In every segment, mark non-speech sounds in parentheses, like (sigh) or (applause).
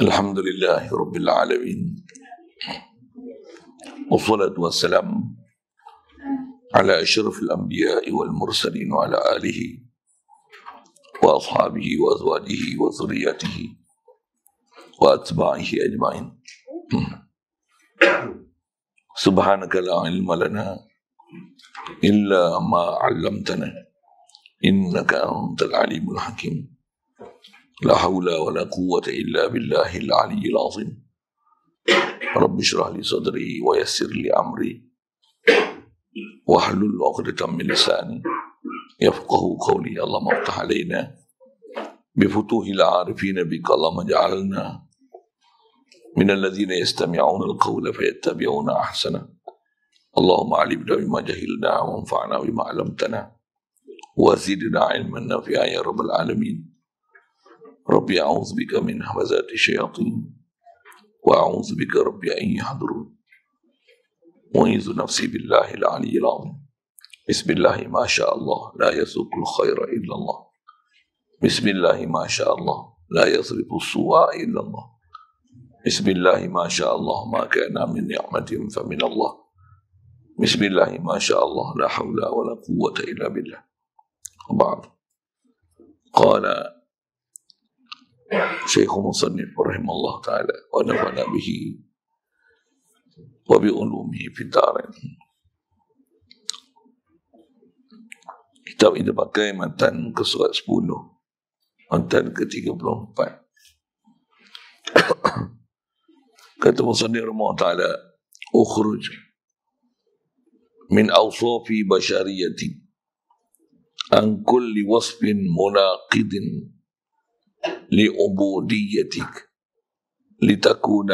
الحمد لله رب العالمين والصلاة والسلام على أشرف الأنبياء والمرسلين وعلى آله وأصحابه وأزواجه وذريته وأتباعه أجمعين سبحانك لا علم لنا إلا ما علمتنا إنك أنت العليم الحكيم لا حول ولا قوة إلا بالله العلي العظيم رب اشرح لي صدري ويسر لي أمري واحلل عقدة من لساني يفقه قولي اللهم افتح علينا بفتوح العارفين بك اللهم اجعلنا من الذين يستمعون القول فيتبعون أحسنه اللهم علمنا بما جهلنا وانفعنا بما علمتنا وزدنا علما نافعا يا رب العالمين ربي أعوذ بك من همزات الشياطين وأعوذ بك ربي أن يحضرون أعيذ نفسي بالله العلي العظيم بسم الله ما شاء الله لا يسوق الخير إلا الله بسم الله ما شاء الله لا يصرف السوء إلا الله بسم الله ما شاء الله ما كان من نعمة فمن الله بسم الله ما شاء الله لا حول ولا قوة إلا بالله وبعد قال شيخ مصنف رحمه الله تعالى ونفعنا به وبعلومه في الدارين Kitab ini pakai matan ke surat 10 Matan ke 34 Kata Musani Rumah Ta'ala Ukhruj Min awsafi basyariyati An kulli wasfin munaqidin لعبوديتك لتكون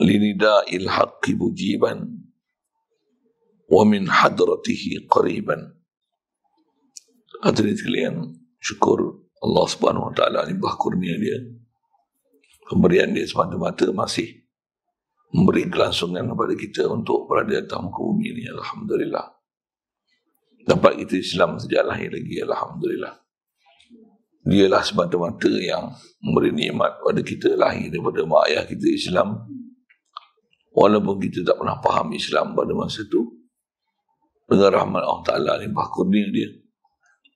لنداء الحق مجيبا ومن حضرته قريبا Hadirin sekalian, syukur Allah Subhanahu Wa Taala limpah kurnia dia. Pemberian dia semata-mata masih memberi kelangsungan kepada kita untuk berada di atas bumi ini. Alhamdulillah. Dapat kita Islam sejak lahir lagi. Alhamdulillah dialah semata-mata yang memberi nikmat pada kita lahir daripada mak ayah kita Islam walaupun kita tak pernah faham Islam pada masa itu dengan rahmat Allah Ta'ala ni bahkan dia, dia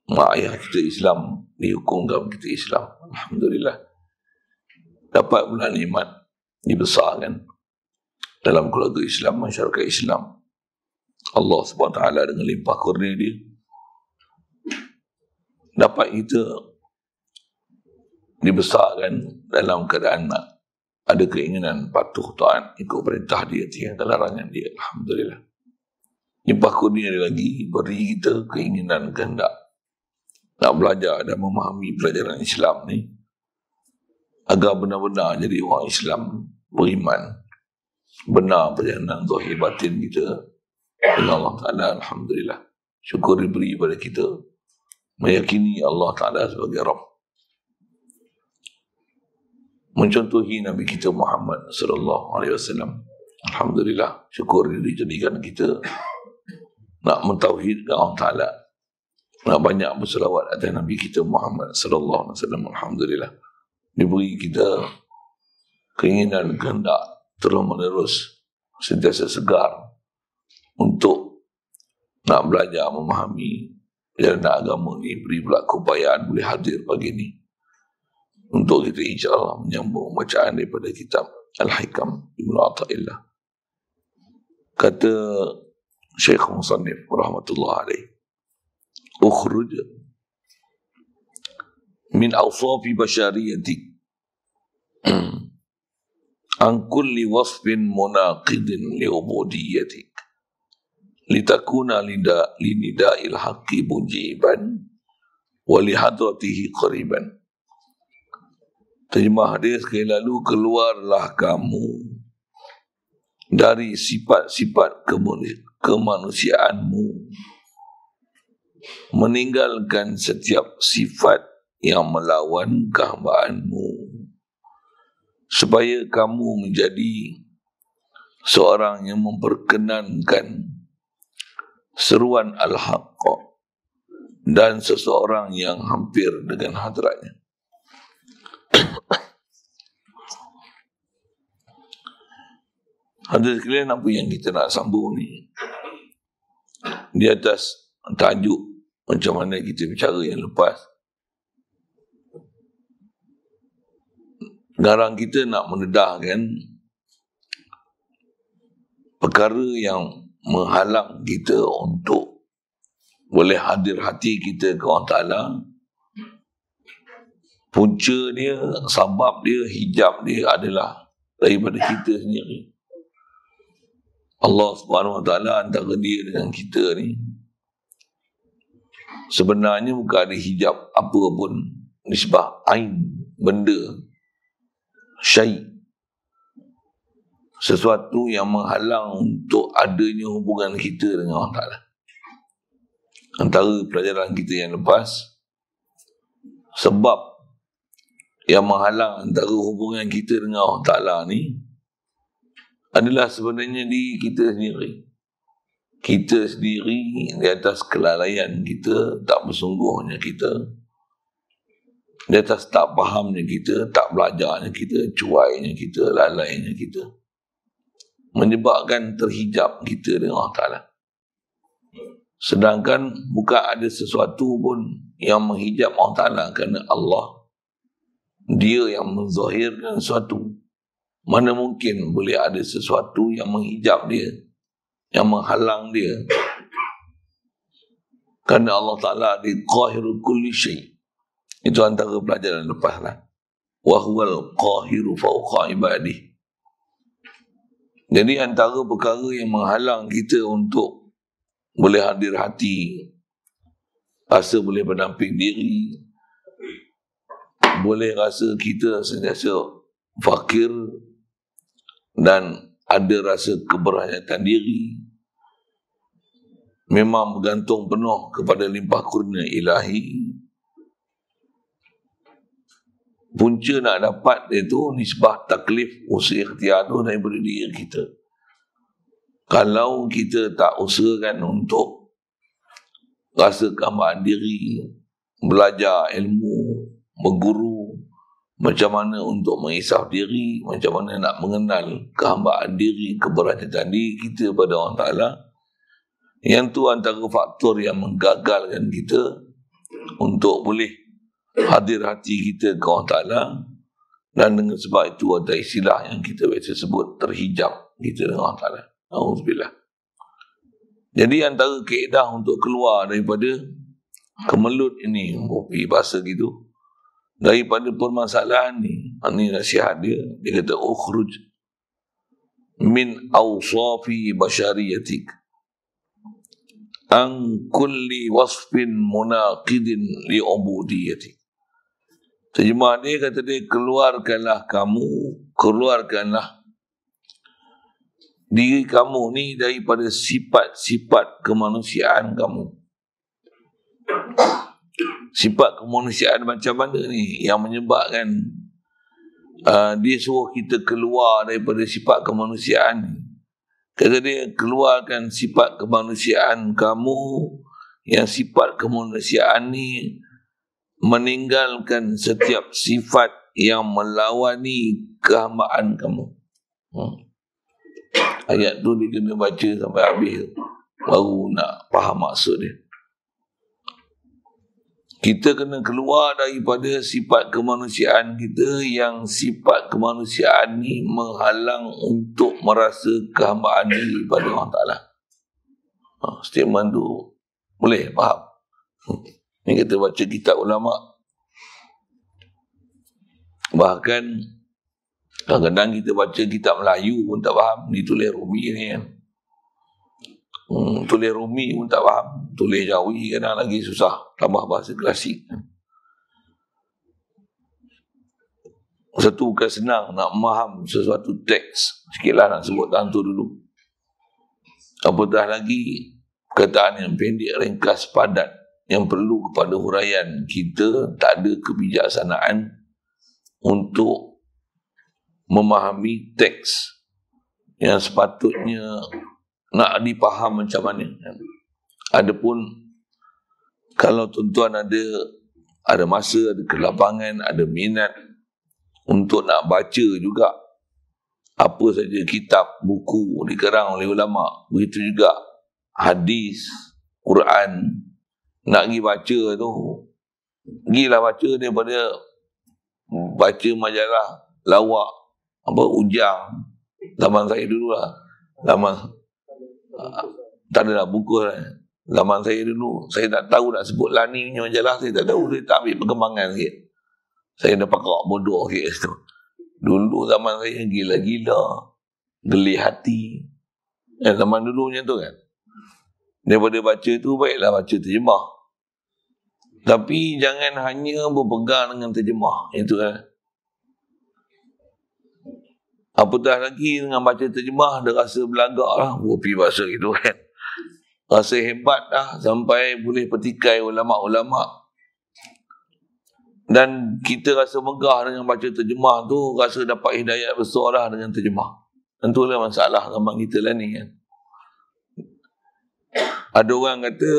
mak ayah kita Islam dihukumkan kita Islam Alhamdulillah dapat pula nikmat dibesarkan dalam keluarga Islam masyarakat Islam Allah Subhanahu dengan limpah kurnia dia dapat kita dibesarkan dalam keadaan nak ada keinginan patuh Tuhan ikut perintah dia tiada larangan dia Alhamdulillah Limpah kurnia dia lagi beri kita keinginan kehendak nak belajar dan memahami pelajaran Islam ni agar benar-benar jadi orang Islam beriman benar perjalanan zahir batin kita dengan Allah Ta'ala Alhamdulillah syukur diberi kepada kita meyakini Allah Ta'ala sebagai Rabb mencontohi Nabi kita Muhammad sallallahu alaihi wasallam. Alhamdulillah syukur diri jadikan kita nak mentauhidkan Allah Taala. Nak banyak berselawat atas Nabi kita Muhammad sallallahu alaihi wasallam. Alhamdulillah. Diberi kita keinginan ganda terus menerus sentiasa segar untuk nak belajar memahami dan agama ini beri pula kebayaan boleh hadir pagi ini. Untuk itu insyaAllah menyambung bacaan daripada kitab Al-Hikam Ibn Atta'illah. Kata Syekh Musannif Rahmatullah Alayhi. Ukhruj min awsafi basyariyati an kulli wasfin munaqidin li ubudiyatik litakuna lidai lida, lida haqqi mujiban wa li hadratihi qariban. Terjemah dia sekali lalu keluarlah kamu dari sifat-sifat kemanusiaanmu. Meninggalkan setiap sifat yang melawan kehambaanmu. Supaya kamu menjadi seorang yang memperkenankan seruan Al-Haqqa dan seseorang yang hampir dengan hadratnya. Ada sekalian apa yang kita nak sambung ni? Di atas tajuk macam mana kita bicara yang lepas. Garang kita nak mendedahkan perkara yang menghalang kita untuk boleh hadir hati kita ke Allah Ta'ala punca dia, sabab dia, hijab dia adalah daripada kita sendiri. Allah Subhanahu Wa Taala antara dia dengan kita ni sebenarnya bukan ada hijab apa pun nisbah ain benda syai sesuatu yang menghalang untuk adanya hubungan kita dengan Allah Taala antara pelajaran kita yang lepas sebab yang menghalang antara hubungan kita dengan Allah Taala ni adalah sebenarnya di kita sendiri. Kita sendiri di atas kelalaian kita, tak bersungguhnya kita. Di atas tak fahamnya kita, tak belajarnya kita, cuainya kita, lalainya kita. Menyebabkan terhijab kita dengan Allah Ta'ala. Sedangkan bukan ada sesuatu pun yang menghijab Allah Ta'ala kerana Allah. Dia yang menzahirkan sesuatu. Mana mungkin boleh ada sesuatu yang menghijab dia Yang menghalang dia Kerana Allah Ta'ala di qahiru kulli syaih Itu antara pelajaran lepas lah Wahual qahiru fauqa ibadih Jadi antara perkara yang menghalang kita untuk Boleh hadir hati Rasa boleh berdamping diri Boleh rasa kita sentiasa fakir dan ada rasa keberhayatan diri memang bergantung penuh kepada limpah kurnia ilahi punca nak dapat itu nisbah taklif usaha ikhtiar tu daripada diri kita kalau kita tak usahakan untuk rasa kemahan diri belajar ilmu berguru macam mana untuk mengisaf diri, macam mana nak mengenal kehambaan diri, keberatan diri kita pada Allah Ta'ala. Yang tu antara faktor yang menggagalkan kita untuk boleh hadir hati kita ke Allah Ta'ala. Dan dengan sebab itu ada istilah yang kita biasa sebut terhijab kita dengan Allah Ta'ala. Alhamdulillah. Jadi antara keedah untuk keluar daripada kemelut ini, oh, bahasa gitu, daripada permasalahan ni ini nasihat dia dia kata ukhruj min awsafi bashariyatik an kulli wasfin munaqidin li ubudiyati terjemah dia kata dia keluarkanlah kamu keluarkanlah diri kamu ni daripada sifat-sifat kemanusiaan kamu sifat kemanusiaan macam mana ni yang menyebabkan uh, dia suruh kita keluar daripada sifat kemanusiaan ni. Kata dia, keluarkan sifat kemanusiaan kamu yang sifat kemanusiaan ni meninggalkan setiap sifat yang melawani kehambaan kamu. Hmm. Ayat tu dia kena baca sampai habis Baru nak faham maksud dia. Kita kena keluar daripada sifat kemanusiaan kita yang sifat kemanusiaan ni menghalang untuk merasa kehambaan diri pada Allah Ta'ala. Ha, statement tu boleh faham. Ini kita baca kitab ulama. Bahkan kadang-kadang kita baca kitab Melayu pun tak faham. Ditulis Rumi ni Ya. Hmm, tulis Rumi pun tak faham. Tulis Jawi kan lagi susah. Tambah bahasa klasik. Satu bukan senang nak memaham sesuatu teks. Sikitlah nak sebut tantu dulu. Apatah lagi perkataan yang pendek, ringkas, padat yang perlu kepada huraian kita tak ada kebijaksanaan untuk memahami teks yang sepatutnya nak dipaham macam mana. Adapun kalau tuan-tuan ada ada masa, ada kelapangan, ada minat untuk nak baca juga apa saja kitab, buku dikarang oleh ulama, begitu juga hadis, Quran nak pergi baca tu gilah baca daripada baca majalah lawak apa ujang zaman saya dulu lah zaman Ah. tak ada nak buku lah. Zaman saya dulu, saya tak tahu nak sebut Lani punya majalah, saya tak tahu. Saya tak ambil perkembangan sikit. Saya dah pakar bodoh sikit situ. Dulu zaman saya gila-gila. Geli hati. Eh, zaman dulu macam tu kan. Daripada baca tu, baiklah baca terjemah. Tapi jangan hanya berpegang dengan terjemah. Itu kan. Eh. Apatah lagi dengan baca terjemah dia rasa belagak lah. Rupi oh, bahasa itu kan. Rasa hebat lah sampai boleh petikai ulama-ulama. Dan kita rasa megah dengan baca terjemah tu rasa dapat hidayat besar lah dengan terjemah. Tentulah masalah zaman kita lah ni kan. Ada orang kata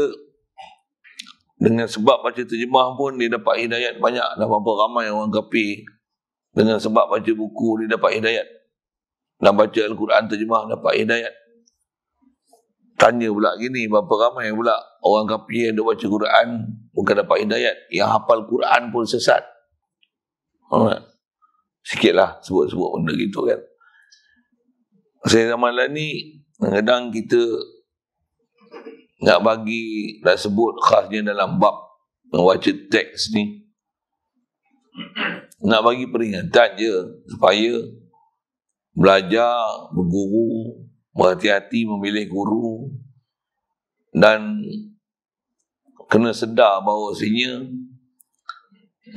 dengan sebab baca terjemah pun dia dapat hidayat banyak dan berapa ramai orang kapi dengan sebab baca buku dia dapat hidayat dan baca Al-Quran terjemah dapat hidayat. Tanya pula gini, berapa ramai pula orang kapi yang duk baca Quran bukan dapat hidayat. Yang hafal Quran pun sesat. Hmm. Sikitlah sebut-sebut benda gitu kan. Saya zaman lah ni, kadang kita nak bagi, nak sebut khasnya dalam bab membaca teks ni. Nak bagi peringatan je supaya belajar, berguru, berhati-hati memilih guru dan kena sedar bahawasanya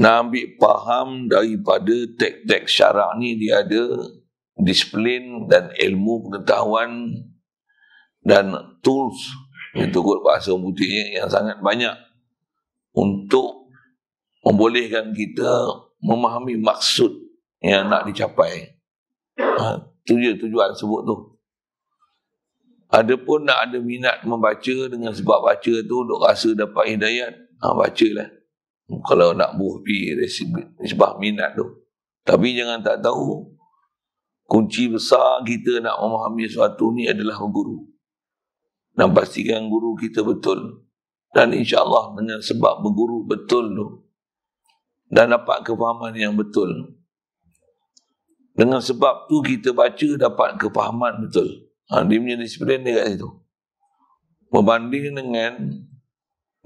nak ambil faham daripada tek-tek syarak ni dia ada disiplin dan ilmu pengetahuan dan tools itu kot bahasa putihnya yang sangat banyak untuk membolehkan kita memahami maksud yang nak dicapai. Ha, itu je tujuan sebut tu. Adapun nak ada minat membaca dengan sebab baca tu duk rasa dapat hidayat, ha, lah. Kalau nak buhbi sebab minat tu. Tapi jangan tak tahu kunci besar kita nak memahami sesuatu ni adalah guru. Dan pastikan guru kita betul. Dan insyaAllah dengan sebab berguru betul tu. Dan dapat kefahaman yang betul. Dengan sebab tu kita baca dapat kepahaman betul. Ha, dia punya disiplin dia kat situ. Berbanding dengan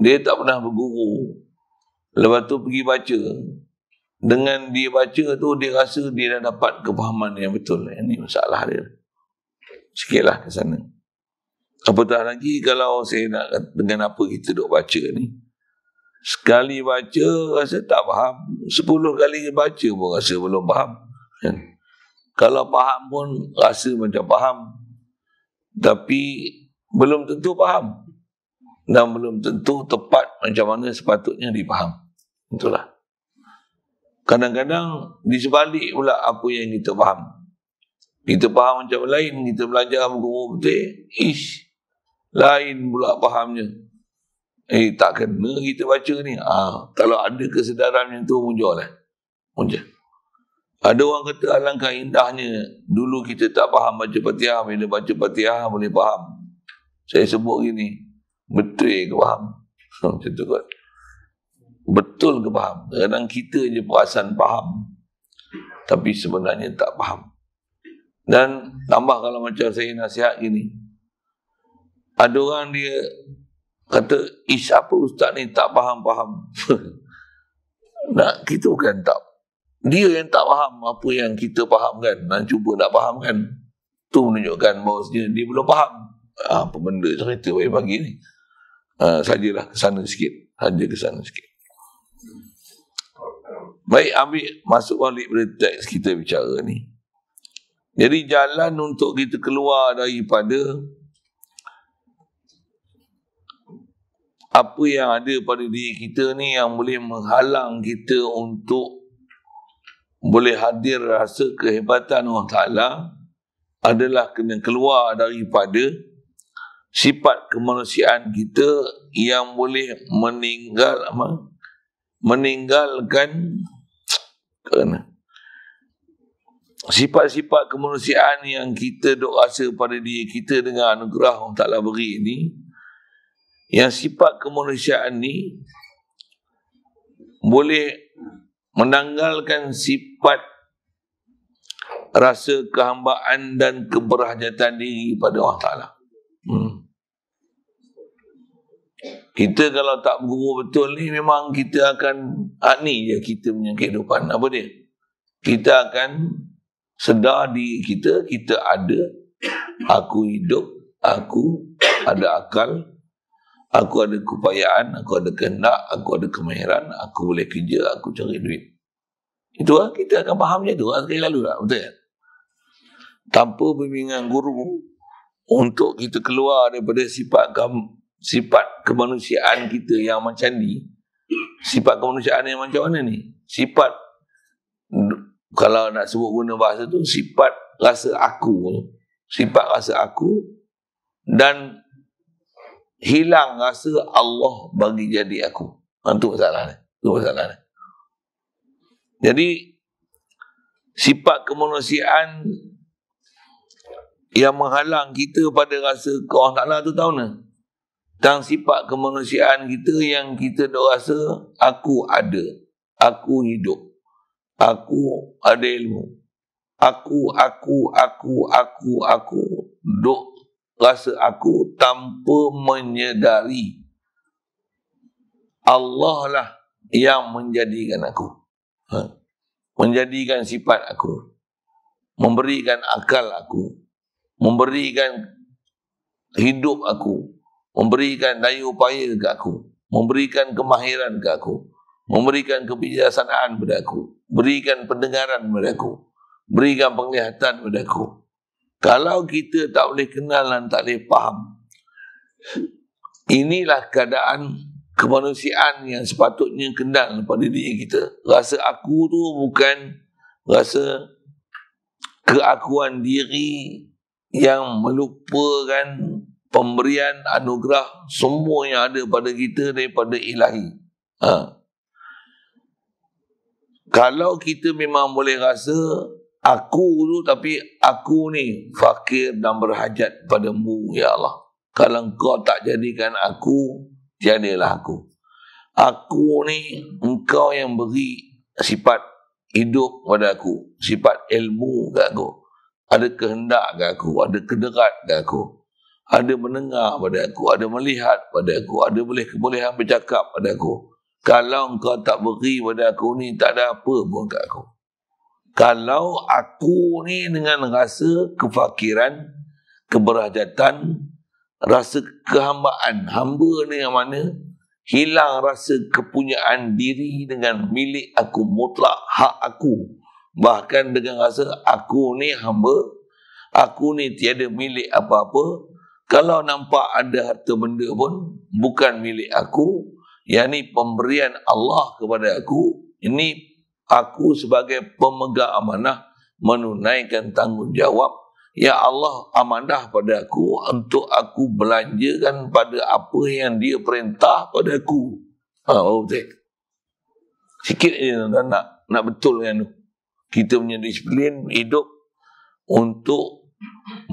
dia tak pernah berguru. Lepas tu pergi baca. Dengan dia baca tu dia rasa dia dah dapat kepahaman yang betul. Ini masalah dia. Sikitlah ke sana. Apatah lagi kalau saya nak dengan apa kita duk baca ni. Sekali baca rasa tak faham. Sepuluh kali baca pun rasa belum faham. Yeah. Kan? Kalau faham pun rasa macam faham. Tapi belum tentu faham. Dan belum tentu tepat macam mana sepatutnya dipaham. Itulah. Kadang-kadang di sebalik pula apa yang kita faham. Kita faham macam lain. Kita belajar buku betul. Ish. Lain pula fahamnya. Eh tak kena kita baca ni. Ah, ha, kalau ada kesedaran yang tu muncul lah. Muncul. Ada orang kata alangkah indahnya dulu kita tak faham baca patiah bila baca patiah boleh faham. Saya sebut gini. Betul ke faham? (laughs) Macam kot. Betul ke faham? Kadang kita je perasan faham. Tapi sebenarnya tak faham. Dan tambah kalau macam saya nasihat gini. Ada orang dia kata, Ish apa ustaz ni tak faham-faham. (laughs) nak, kita bukan tak dia yang tak faham apa yang kita faham kan dan cuba nak faham kan tu menunjukkan bahawa dia belum faham ah, apa benda cerita bagi pagi ni uh, sajalah kesana sikit saja kesana sikit baik ambil masuk balik pada teks kita bicara ni jadi jalan untuk kita keluar daripada apa yang ada pada diri kita ni yang boleh menghalang kita untuk boleh hadir rasa kehebatan Allah Ta'ala adalah kena keluar daripada sifat kemanusiaan kita yang boleh meninggal apa? meninggalkan kena sifat-sifat kemanusiaan yang kita dok rasa pada diri kita dengan anugerah Allah Ta'ala beri ini yang sifat kemanusiaan ni boleh menanggalkan sifat rasa kehambaan dan keberhajatan diri pada Allah Ta'ala. Hmm. Kita kalau tak guru betul ni memang kita akan ah, ni je kita punya kehidupan. Apa dia? Kita akan sedar di kita, kita ada, aku hidup, aku ada akal, Aku ada keupayaan, aku ada kehendak, aku ada kemahiran, aku boleh kerja, aku cari duit. Itu lah kita akan faham macam tu. Lah, sekali lalu lah, betul kan? Tanpa bimbingan guru untuk kita keluar daripada sifat sifat kemanusiaan kita yang macam ni. Sifat kemanusiaan yang macam mana ni? Sifat kalau nak sebut guna bahasa tu sifat rasa aku sifat rasa aku dan hilang rasa Allah bagi jadi aku. Itu ha, masalah ni. Itu masalah ni. Jadi, sifat kemanusiaan yang menghalang kita pada rasa ke Allah Ta'ala tu tahu ni. Tentang sifat kemanusiaan kita yang kita dah rasa aku ada. Aku hidup. Aku ada ilmu. Aku, aku, aku, aku, aku, aku duk rasa aku tanpa menyedari Allah lah yang menjadikan aku. Ha? Menjadikan sifat aku. Memberikan akal aku. Memberikan hidup aku. Memberikan daya upaya ke aku. Memberikan kemahiran ke aku. Memberikan kebijaksanaan pada aku. Berikan pendengaran pada aku. Berikan penglihatan pada aku. Kalau kita tak boleh kenal dan tak boleh faham, inilah keadaan kemanusiaan yang sepatutnya kenal pada diri kita. Rasa aku tu bukan rasa keakuan diri yang melupakan pemberian anugerah semua yang ada pada kita daripada ilahi. Ha. Kalau kita memang boleh rasa aku tu tapi aku ni fakir dan berhajat padamu ya Allah kalau engkau tak jadikan aku jadilah aku aku ni engkau yang beri sifat hidup pada aku sifat ilmu ke aku ada kehendak ke aku ada kederat ke aku ada mendengar pada aku ada melihat pada aku ada boleh kebolehan bercakap pada aku kalau engkau tak beri pada aku ni tak ada apa pun ke aku kalau aku ni dengan rasa kefakiran, keberhajatan, rasa kehambaan, hamba ni yang mana hilang rasa kepunyaan diri dengan milik aku mutlak hak aku bahkan dengan rasa aku ni hamba aku ni tiada milik apa-apa kalau nampak ada harta benda pun bukan milik aku yang ni pemberian Allah kepada aku ini aku sebagai pemegang amanah menunaikan tanggungjawab Ya Allah amanah pada aku untuk aku belanjakan pada apa yang dia perintah pada aku. Ha, oh, betul. Sikit je nak, nak, nak betul kan tu. Kita punya disiplin hidup untuk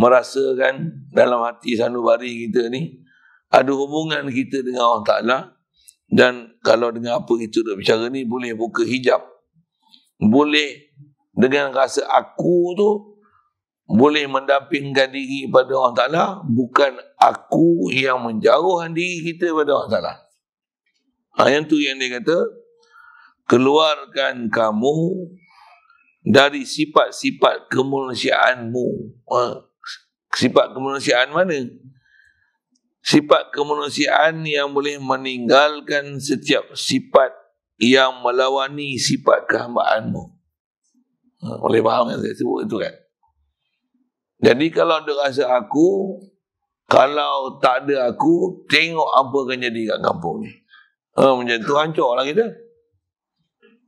merasakan dalam hati sanubari kita ni ada hubungan kita dengan Allah Ta'ala dan kalau dengan apa kita duduk bicara ni boleh buka hijab boleh dengan rasa aku tu boleh mendampingkan diri pada Allah Ta'ala bukan aku yang menjauhkan diri kita pada Allah Ta'ala ha, yang tu yang dia kata keluarkan kamu dari sifat-sifat kemanusiaanmu ha, sifat kemanusiaan mana? sifat kemanusiaan yang boleh meninggalkan setiap sifat yang melawani sifat kehambaanmu. Ha, boleh faham yang saya sebut itu kan? Jadi kalau dia rasa aku, kalau tak ada aku, tengok apa akan jadi kat kampung ni. Ha, macam tu hancur lah kita.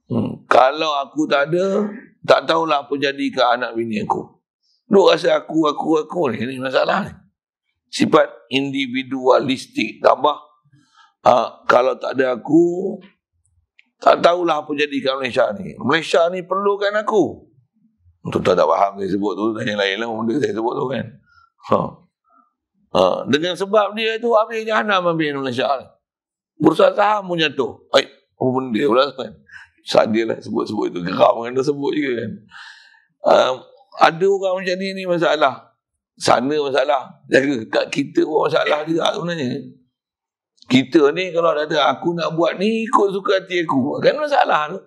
Hmm. Kalau aku tak ada, tak tahulah apa jadi kat anak bini aku. Duk rasa aku, aku, aku ni. Ini masalah ni. Sifat individualistik tambah. Ha, kalau tak ada aku, tak tahulah apa jadikan Malaysia ni. Malaysia ni perlukan aku. Untuk tak faham saya sebut tu. Tanya lain lah benda saya sebut tu kan. Ha. Ha. Dengan sebab dia tu habis jahannam habis Malaysia ni. Bursa saham pun jatuh. Ay, Apa benda pula tu kan. Sadia lah sebut-sebut itu. Geram kan dia sebut juga kan. Um, ada orang macam ni ni masalah. Sana masalah. Jaga kat kita pun masalah juga sebenarnya. Kita ni kalau ada aku nak buat ni ikut suka hati aku. Kan masalah tu.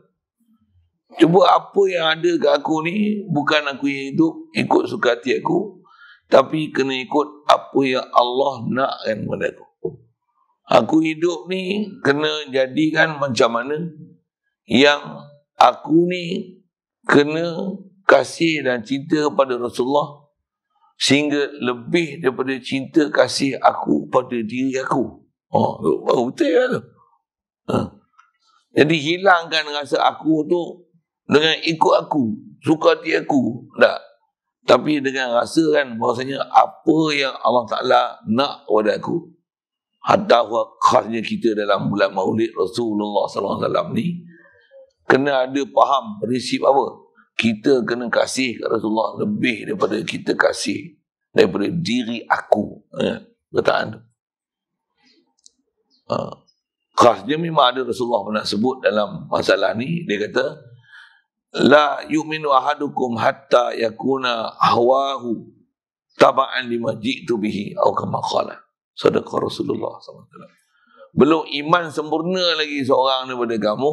Cuba apa yang ada kat aku ni bukan aku yang hidup ikut suka hati aku. Tapi kena ikut apa yang Allah nak kan pada aku. Aku hidup ni kena jadikan macam mana yang aku ni kena kasih dan cinta kepada Rasulullah sehingga lebih daripada cinta kasih aku pada diri aku. Oh, rumah betul lah tu. Ha. Jadi hilangkan rasa aku tu dengan ikut aku, suka dia aku. Tak. Tapi dengan rasa kan bahasanya apa yang Allah Ta'ala nak pada aku. Hatta khasnya kita dalam bulan maulid Rasulullah SAW ni. Kena ada faham prinsip apa. Kita kena kasih ke Rasulullah lebih daripada kita kasih. Daripada diri aku. Ya, eh, tu. Ha. khasnya memang ada Rasulullah pernah sebut dalam masalah ni dia kata la yu'minu ahadukum hatta yakuna hawahu taba'an lima jitu bihi au kama qala sadaqa Rasulullah sallallahu belum iman sempurna lagi seorang daripada kamu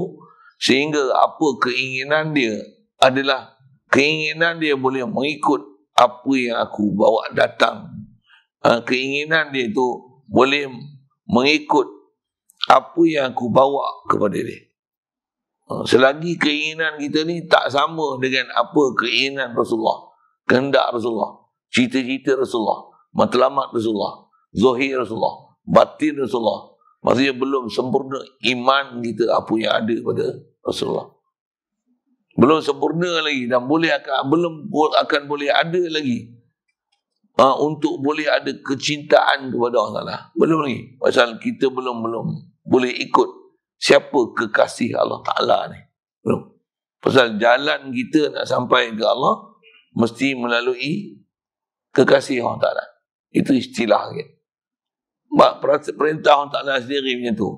sehingga apa keinginan dia adalah keinginan dia boleh mengikut apa yang aku bawa datang ha, keinginan dia itu boleh mengikut apa yang aku bawa kepada dia. Ha, selagi keinginan kita ni tak sama dengan apa keinginan Rasulullah. Kehendak Rasulullah. Cita-cita Rasulullah. Matlamat Rasulullah. Zohir Rasulullah. Batin Rasulullah. Maksudnya belum sempurna iman kita apa yang ada pada Rasulullah. Belum sempurna lagi dan boleh akan, belum akan boleh ada lagi. Uh, untuk boleh ada kecintaan kepada Allah Taala. Belum lagi. Pasal kita belum belum boleh ikut siapa kekasih Allah Ta'ala ni. Belum. Pasal jalan kita nak sampai ke Allah, mesti melalui kekasih Allah Ta'ala. Itu istilah dia. Mak perintah Allah Ta'ala sendiri punya tu.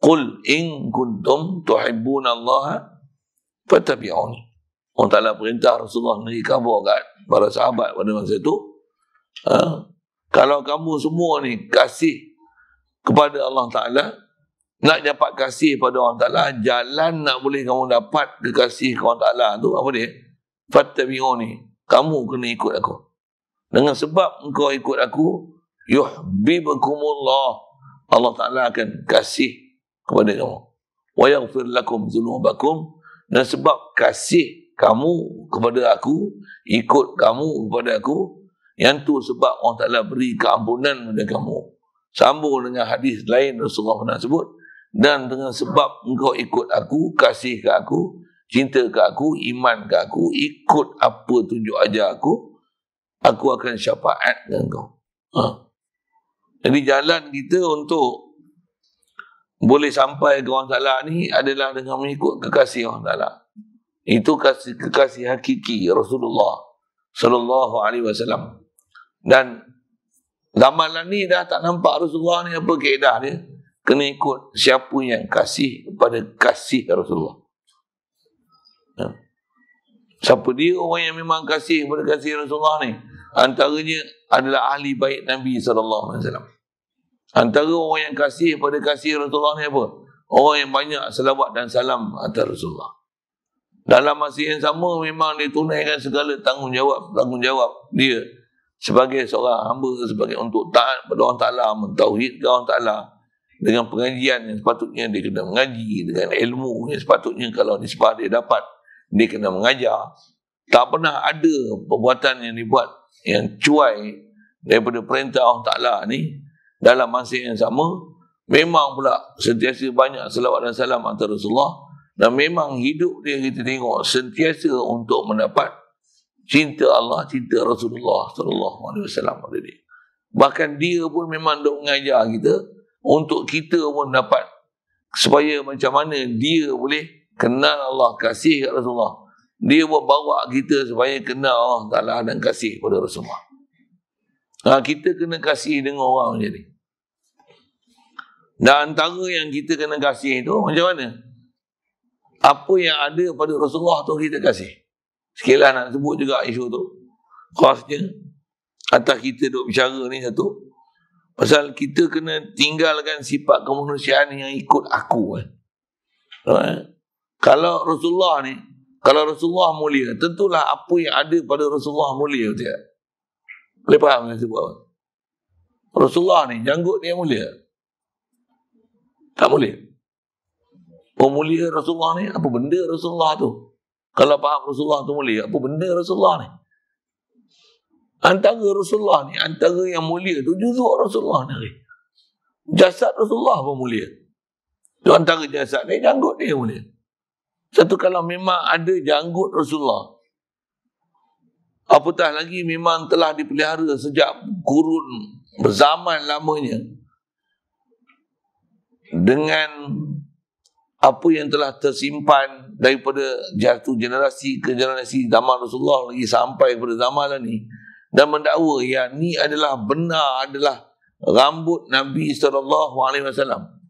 Qul in kuntum tuhibbun Allah fatabi'uni. Allah Ta'ala perintah Rasulullah negeri kabur kan. Para sahabat pada masa itu Ha? Kalau kamu semua ni kasih kepada Allah Ta'ala nak dapat kasih pada Allah Ta'ala jalan nak boleh kamu dapat kekasih kepada Allah Ta'ala tu apa dia fattabi'u ni kamu kena ikut aku dengan sebab engkau ikut aku yuhbibukumullah Allah Ta'ala akan kasih kepada kamu wa yaghfir lakum zunubakum dan sebab kasih kamu kepada aku ikut kamu kepada aku yang tu sebab Allah Ta'ala beri keampunan kepada kamu sambung dengan hadis lain Rasulullah pernah sebut dan dengan sebab engkau ikut aku kasih ke aku cinta ke aku iman ke aku ikut apa tunjuk ajar aku aku akan syafaat dengan kau ha. jadi jalan kita untuk boleh sampai ke orang salah ni adalah dengan mengikut kekasih orang salah itu kasih kekasih hakiki Rasulullah sallallahu alaihi wasallam dan Zaman ni dah tak nampak Rasulullah ni apa keedah dia. Kena ikut siapa yang kasih kepada kasih Rasulullah. Ya. Siapa dia orang yang memang kasih kepada kasih Rasulullah ni? Antaranya adalah ahli baik Nabi SAW. Antara orang yang kasih kepada kasih Rasulullah ni apa? Orang yang banyak salawat dan salam atas Rasulullah. Dalam masa yang sama memang ditunaikan segala tanggungjawab-tanggungjawab dia sebagai seorang hamba sebagai untuk taat kepada Allah Taala mentauhidkan Allah Taala dengan pengajian yang sepatutnya dia kena mengaji dengan ilmu yang sepatutnya kalau nisbah dia dapat dia kena mengajar tak pernah ada perbuatan yang dibuat yang cuai daripada perintah Allah Taala ni dalam masa yang sama memang pula sentiasa banyak selawat dan salam antara Rasulullah dan memang hidup dia kita tengok sentiasa untuk mendapat cinta Allah, cinta Rasulullah sallallahu alaihi wasallam dia. Bahkan dia pun memang dok mengajar kita untuk kita pun dapat supaya macam mana dia boleh kenal Allah kasih Rasulullah. Dia pun bawa kita supaya kenal Allah Taala dan kasih kepada Rasulullah. Ha, kita kena kasih dengan orang macam ni. Dan antara yang kita kena kasih itu macam mana? Apa yang ada pada Rasulullah tu kita kasih. Sekilas nak sebut juga isu tu. Khasnya atas kita duk bicara ni satu. Pasal kita kena tinggalkan sifat kemanusiaan yang ikut aku. Eh. Kalau Rasulullah ni, kalau Rasulullah mulia, tentulah apa yang ada pada Rasulullah mulia tu ya. Boleh faham yang sebut apa? Rasulullah ni, janggut dia mulia. Tak mulia. Pemulia Rasulullah ni, apa benda Rasulullah tu? Kalau faham Rasulullah tu mulia, apa benda Rasulullah ni? Antara Rasulullah ni, antara yang mulia tu juzuk Rasulullah ni. Jasad Rasulullah pun mulia. Tu antara jasad ni, janggut dia mulia. Satu kalau memang ada janggut Rasulullah, apatah lagi memang telah dipelihara sejak kurun zaman lamanya dengan apa yang telah tersimpan daripada jatuh generasi ke generasi zaman Rasulullah lagi sampai kepada zaman ini lah dan mendakwa yang ni adalah benar adalah rambut Nabi sallallahu alaihi wasallam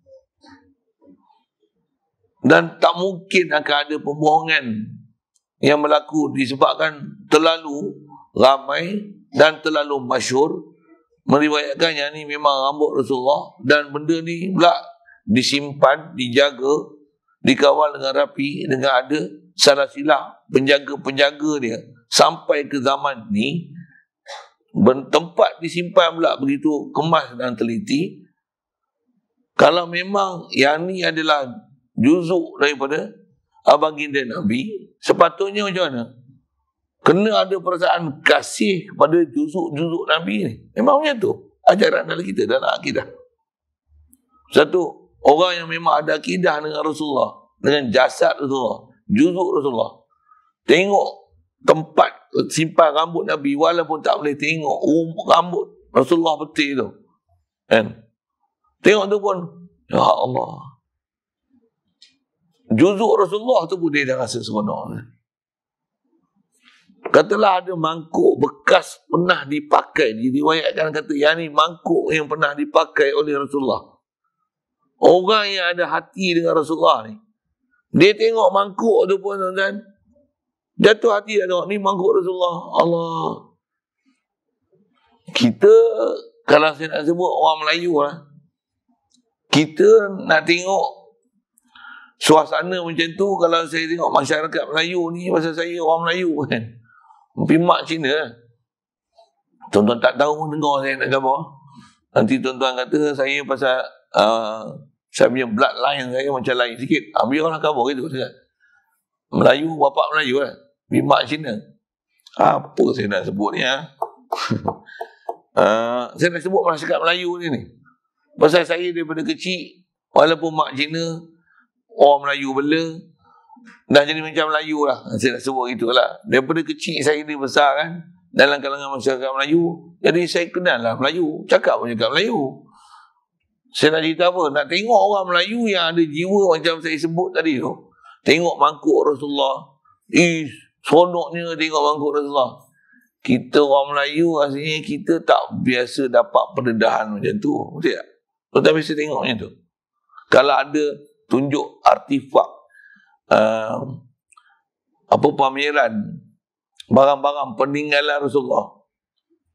dan tak mungkin akan ada pembohongan yang berlaku disebabkan terlalu ramai dan terlalu masyur meriwayatkan yang ni memang rambut Rasulullah dan benda ni pula disimpan dijaga dikawal dengan rapi dengan ada salah silah penjaga-penjaga dia sampai ke zaman ni tempat disimpan pula begitu kemas dan teliti kalau memang yang ni adalah juzuk daripada Abang Ginda Nabi sepatutnya macam mana? kena ada perasaan kasih kepada juzuk-juzuk Nabi ni memang macam tu ajaran dalam kita dalam akidah satu Orang yang memang ada akidah dengan Rasulullah. Dengan jasad Rasulullah. Juzuk Rasulullah. Tengok tempat simpan rambut Nabi walaupun tak boleh tengok um, rambut Rasulullah petik tu. Kan? Tengok tu pun, Ya Allah. Juzuk Rasulullah tu pun dia dah rasa seronok. Kan? Katalah ada mangkuk bekas pernah dipakai. Diriwayatkan kata, yang ni mangkuk yang pernah dipakai oleh Rasulullah. Orang yang ada hati dengan Rasulullah ni. Dia tengok mangkuk tu pun tuan-tuan. Jatuh hati dah tengok ni mangkuk Rasulullah. Allah. Kita kalau saya nak sebut orang Melayu lah. Kita nak tengok suasana macam tu kalau saya tengok masyarakat Melayu ni pasal saya orang Melayu kan. Mungkin mak Cina. Lah. Tuan-tuan tak tahu pun dengar saya nak cakap. Nanti tuan-tuan kata saya pasal uh, saya punya lain saya macam lain sikit. Ambil ah, orang kabur gitu. Saya. Kan. Melayu, bapak Melayu lah. Kan. Bimak Cina. Ah, apa saya nak sebut ni? Ha? uh, (laughs) saya nak sebut masyarakat Melayu ni ni. Pasal saya daripada kecil, walaupun mak Cina, orang Melayu bela, dah jadi macam Melayu lah. Saya nak sebut gitu lah. Daripada kecil saya ni besar kan, dalam kalangan masyarakat Melayu, jadi saya kenal lah Melayu. Cakap pun cakap Melayu. Saya nak cerita apa? Nak tengok orang Melayu yang ada jiwa macam saya sebut tadi tu. Tengok mangkuk Rasulullah. Ih, sonoknya tengok mangkuk Rasulullah. Kita orang Melayu rasanya kita tak biasa dapat perdedahan macam tu. Betul tak? Kita tak biasa tengok macam tu. Kalau ada tunjuk artifak um, apa pameran barang-barang peninggalan Rasulullah.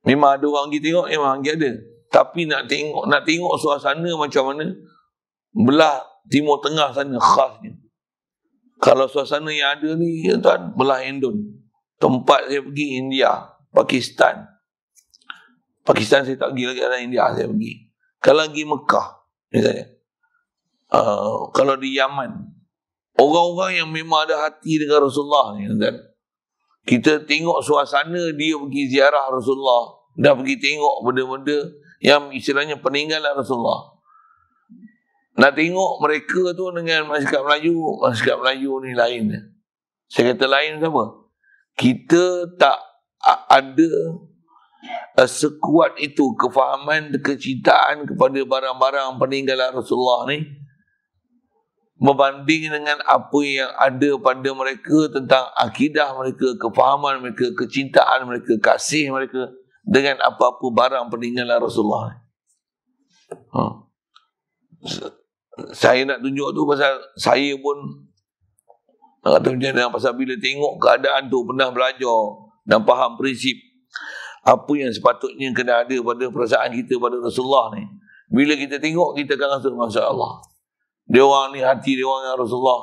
Memang ada orang pergi tengok, memang pergi ada tapi nak tengok nak tengok suasana macam mana belah timur tengah sana khasnya kalau suasana yang ada ni ya tuan belah Indon tempat saya pergi India Pakistan Pakistan saya tak pergi lagi ada India saya pergi kalau pergi Mekah misalnya uh, kalau di Yaman orang-orang yang memang ada hati dengan Rasulullah ni tuan kita tengok suasana dia pergi ziarah Rasulullah dan pergi tengok benda-benda yang istilahnya peninggalan lah Rasulullah. Nak tengok mereka tu dengan masyarakat Melayu, masyarakat Melayu ni lain. Saya kata lain apa? Kita tak ada eh, sekuat itu kefahaman kecintaan kepada barang-barang peninggalan lah Rasulullah ni berbanding dengan apa yang ada pada mereka tentang akidah mereka, kefahaman mereka, kecintaan mereka, kasih mereka dengan apa-apa barang peninggalan Rasulullah. Ha. Saya nak tunjuk tu pasal saya pun kata macam dalam pasal bila tengok keadaan tu pernah belajar dan faham prinsip apa yang sepatutnya kena ada pada perasaan kita pada Rasulullah ni. Bila kita tengok kita akan rasa Masya Allah. Dia orang ni hati dia orang yang Rasulullah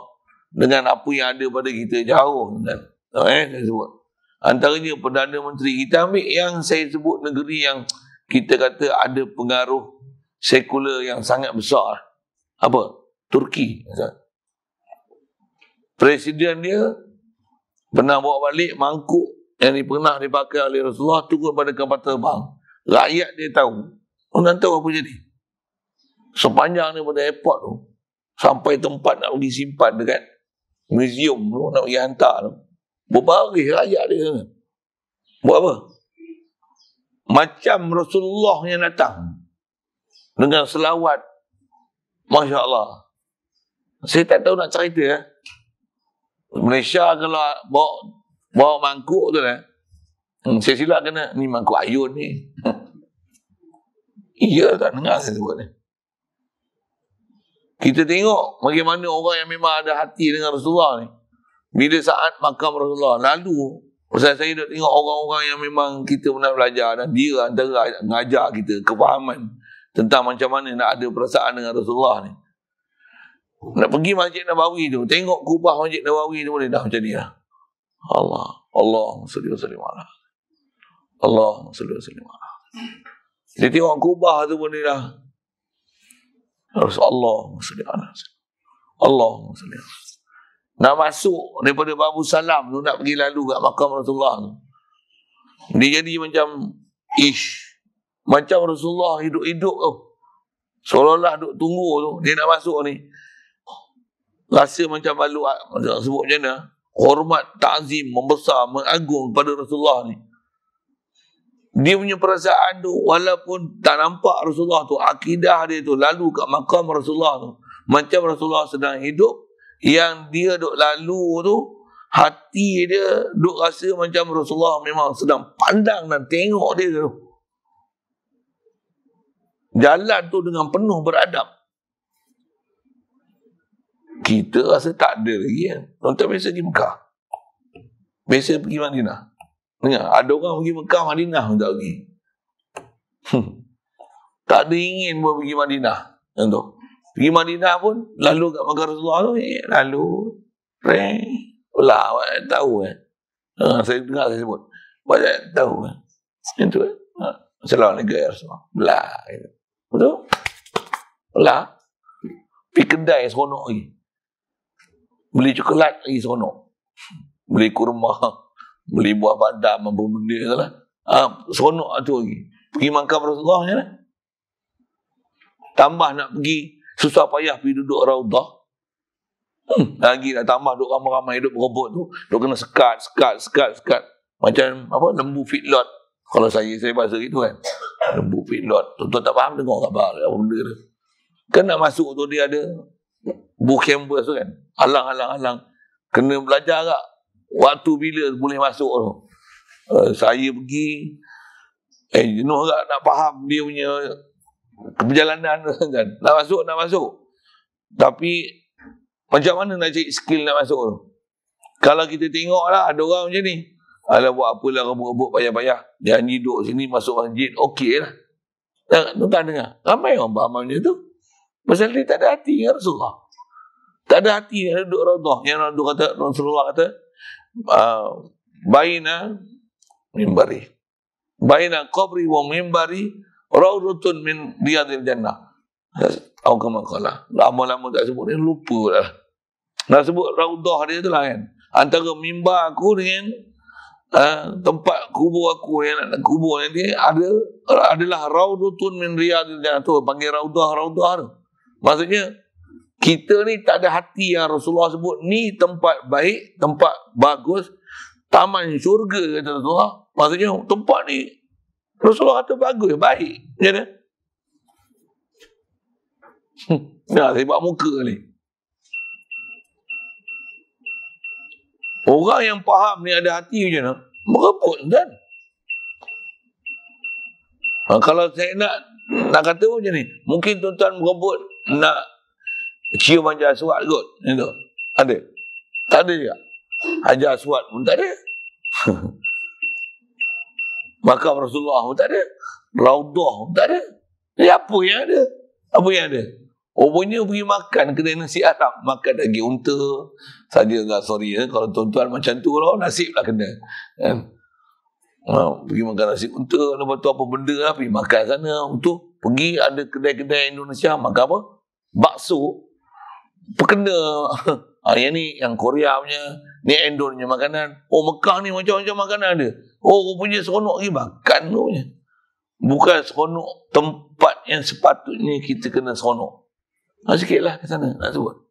dengan apa yang ada pada kita jauh kan. Ha, eh saya sebut. Antara Antaranya Perdana Menteri. Kita ambil yang saya sebut negeri yang kita kata ada pengaruh sekular yang sangat besar. Apa? Turki. Presiden dia pernah bawa balik mangkuk yang pernah dipakai oleh Rasulullah turun pada kapal terbang. Rakyat dia tahu. Orang oh, tahu apa jadi. Sepanjang daripada airport tu sampai tempat nak pergi simpan dekat museum tu nak pergi hantar tu. Berbaris rakyat dia. Buat apa? Macam Rasulullah yang datang. Dengan selawat. Masya Allah. Saya tak tahu nak cerita. Eh. Malaysia kalau bawa, bawa mangkuk tu lah. Hmm, saya silap kena. Ni mangkuk ayun ni. (laughs) Iya tak dengar saya sebut ni. Kita tengok bagaimana orang yang memang ada hati dengan Rasulullah ni. Bila saat makam Rasulullah lalu, saya, saya dah tengok orang-orang yang memang kita pernah belajar dan dia antara ngajar kita kefahaman tentang macam mana nak ada perasaan dengan Rasulullah ni. Nak pergi Masjid Nabawi tu, tengok kubah Masjid Nabawi tu boleh dah macam ni lah. Allah, Allah salli wa sallim ala. Allah salli wa sallim ala. Dia tengok kubah tu pun dia dah. Rasulullah salli wa sallim ala. Allah salli wa sallim nak masuk daripada Babu Salam tu nak pergi lalu kat makam Rasulullah tu. Dia jadi macam ish. Macam Rasulullah hidup-hidup tu. Seolah-olah duk tunggu tu. Dia nak masuk ni. Rasa macam malu ah, macam sebut macam mana. Hormat, ta'zim, membesar, mengagung pada Rasulullah ni. Dia punya perasaan tu walaupun tak nampak Rasulullah tu. Akidah dia tu lalu kat makam Rasulullah tu. Macam Rasulullah sedang hidup yang dia duk lalu tu hati dia duk rasa macam Rasulullah memang sedang pandang dan tengok dia tu jalan tu dengan penuh beradab kita rasa tak ada lagi kan tuan-tuan biasa pergi Mekah biasa pergi Madinah dengar ada orang pergi Mekah Madinah tak pergi hmm. tak ada ingin pun pergi Madinah tuan-tuan Pergi Madinah pun lalu kat makam Rasulullah tu eh, lalu reng ulah awak tahu kan. Ha, saya dengar saya sebut. Banyak tahu kan. Eh. Itu kan. Eh. Ha. Assalamualaikum ya Rasulullah. Belah. Gitu. Betul? Belah. Pergi kedai seronok lagi. Beli coklat lagi seronok. Beli kurma. (laughs) Beli buah badam, apa benda tu lah. Ha, seronok lah tu lagi. Pergi makam Rasulullah macam mana? Tambah nak pergi Susah payah pergi duduk raudah. Hmm. Lagi nak tambah duduk ramai-ramai duduk berobot tu. Duduk kena sekat, sekat, sekat, sekat. Macam apa nembu fitlot. Kalau saya, saya bahasa gitu kan. Nembu fitlot. Tuan-tuan tak faham tengok khabar. Apa benda tu. Kan nak masuk tu dia ada bu campus tu kan. Alang, alang, alang. Kena belajar tak? Waktu bila boleh masuk tu. Uh, saya pergi. Eh, jenuh tak nak faham dia punya perjalanan kan nak masuk nak masuk tapi macam mana nak cari skill nak masuk tu kalau kita tengok lah ada orang macam ni ala buat apalah rebut-rebut payah-payah dia ni duduk sini masuk masjid okey lah tuan dengar ramai orang buat amal macam tu pasal dia tak ada hati dengan Rasulullah tak ada hati dia duduk radah yang Rasulullah kata Rasulullah kata ah, baina mimbari baina qabri wa mimbari rawdatun min riyadil jannah. Tahu ke makala. Lama-lama tak sebut ni, lupa lah. Nak sebut raudah dia tu lah kan. Antara mimba aku dengan uh, tempat kubur aku yang nak kubur nanti ada adalah raudatun min riyadil jannah. Tu panggil raudah-raudah tu. Maksudnya, kita ni tak ada hati yang Rasulullah sebut ni tempat baik, tempat bagus, taman syurga kata Rasulullah. Maksudnya tempat ni Rasulullah kata bagus, baik. Ya dah. Kan? Hmm. Nah, saya buat muka ni. Orang yang faham ni ada hati je nak merebut kan. Ha, kalau saya nak nak kata pun macam ni, mungkin tuan-tuan merebut nak cium Haji Aswad kot. Ada? Tak ada juga. Haji Aswad pun tak ada. (laughs) Maka Rasulullah pun tak ada. Raudah pun tak ada. Jadi eh, apa yang ada? Apa yang ada? Rupanya oh, pergi makan kedai nasi Arab. Makan daging unta. Saja enggak sorry. Eh. Kalau tuan-tuan macam tu lah. Nasib lah kena. Kan? Ha, pergi makan nasi unta. Lepas tu apa benda lah. Pergi makan sana. Tu, pergi ada kedai-kedai Indonesia. Makan apa? Bakso. Perkena. (laughs) Ha, yang ni yang Korea punya. Ni Endor punya makanan. Oh Mekah ni macam-macam makanan dia. Oh rupanya seronok lagi makan rupanya. Bukan seronok tempat yang sepatutnya kita kena seronok. Nak sikitlah ke sana nak sebut.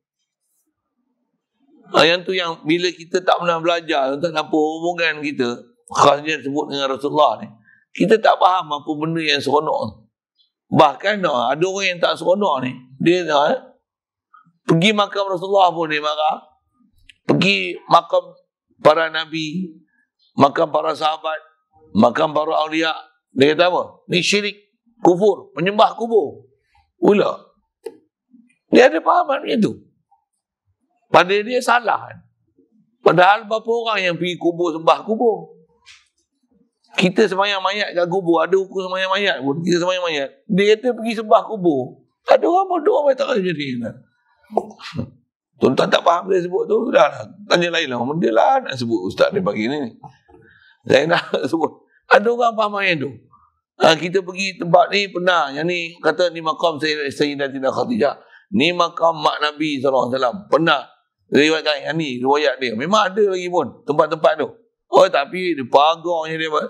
Nah, yang tu yang bila kita tak pernah belajar tak pernah hubungan kita khasnya sebut dengan Rasulullah ni. Kita tak faham apa benda yang seronok tu. Bahkan ada orang yang tak seronok ni. Dia nak eh, pergi makam Rasulullah pun dia marah. Pergi makam para nabi, makam para sahabat, makam para awliya. Dia kata apa? Ni syirik, kufur, menyembah kubur. Ula. Dia ada pahaman macam tu. Pada dia salah. Kan? Padahal berapa orang yang pergi kubur sembah kubur. Kita semayang mayat kat kubur. Ada hukum semayang mayat pun. Kita semayang mayat. Dia kata pergi sembah kubur. Ada orang pun doa mayat tak kena jadi. Kan? Tuan-tuan tak faham dia sebut tu. Dah lah. Tanya lain lah. Dia lah nak sebut ustaz dia pagi ni. Saya nak (laughs) sebut. Ada orang faham ayat tu. Ha, kita pergi tempat ni pernah. Yang ni kata ni makam Sayyidatina khatijah. Ni makam Mak Nabi SAW. Pernah. Riwayatkan yang ni. Riwayat dia. Memang ada lagi pun. Tempat-tempat tu. Oh tapi dia pagarnya dia pun.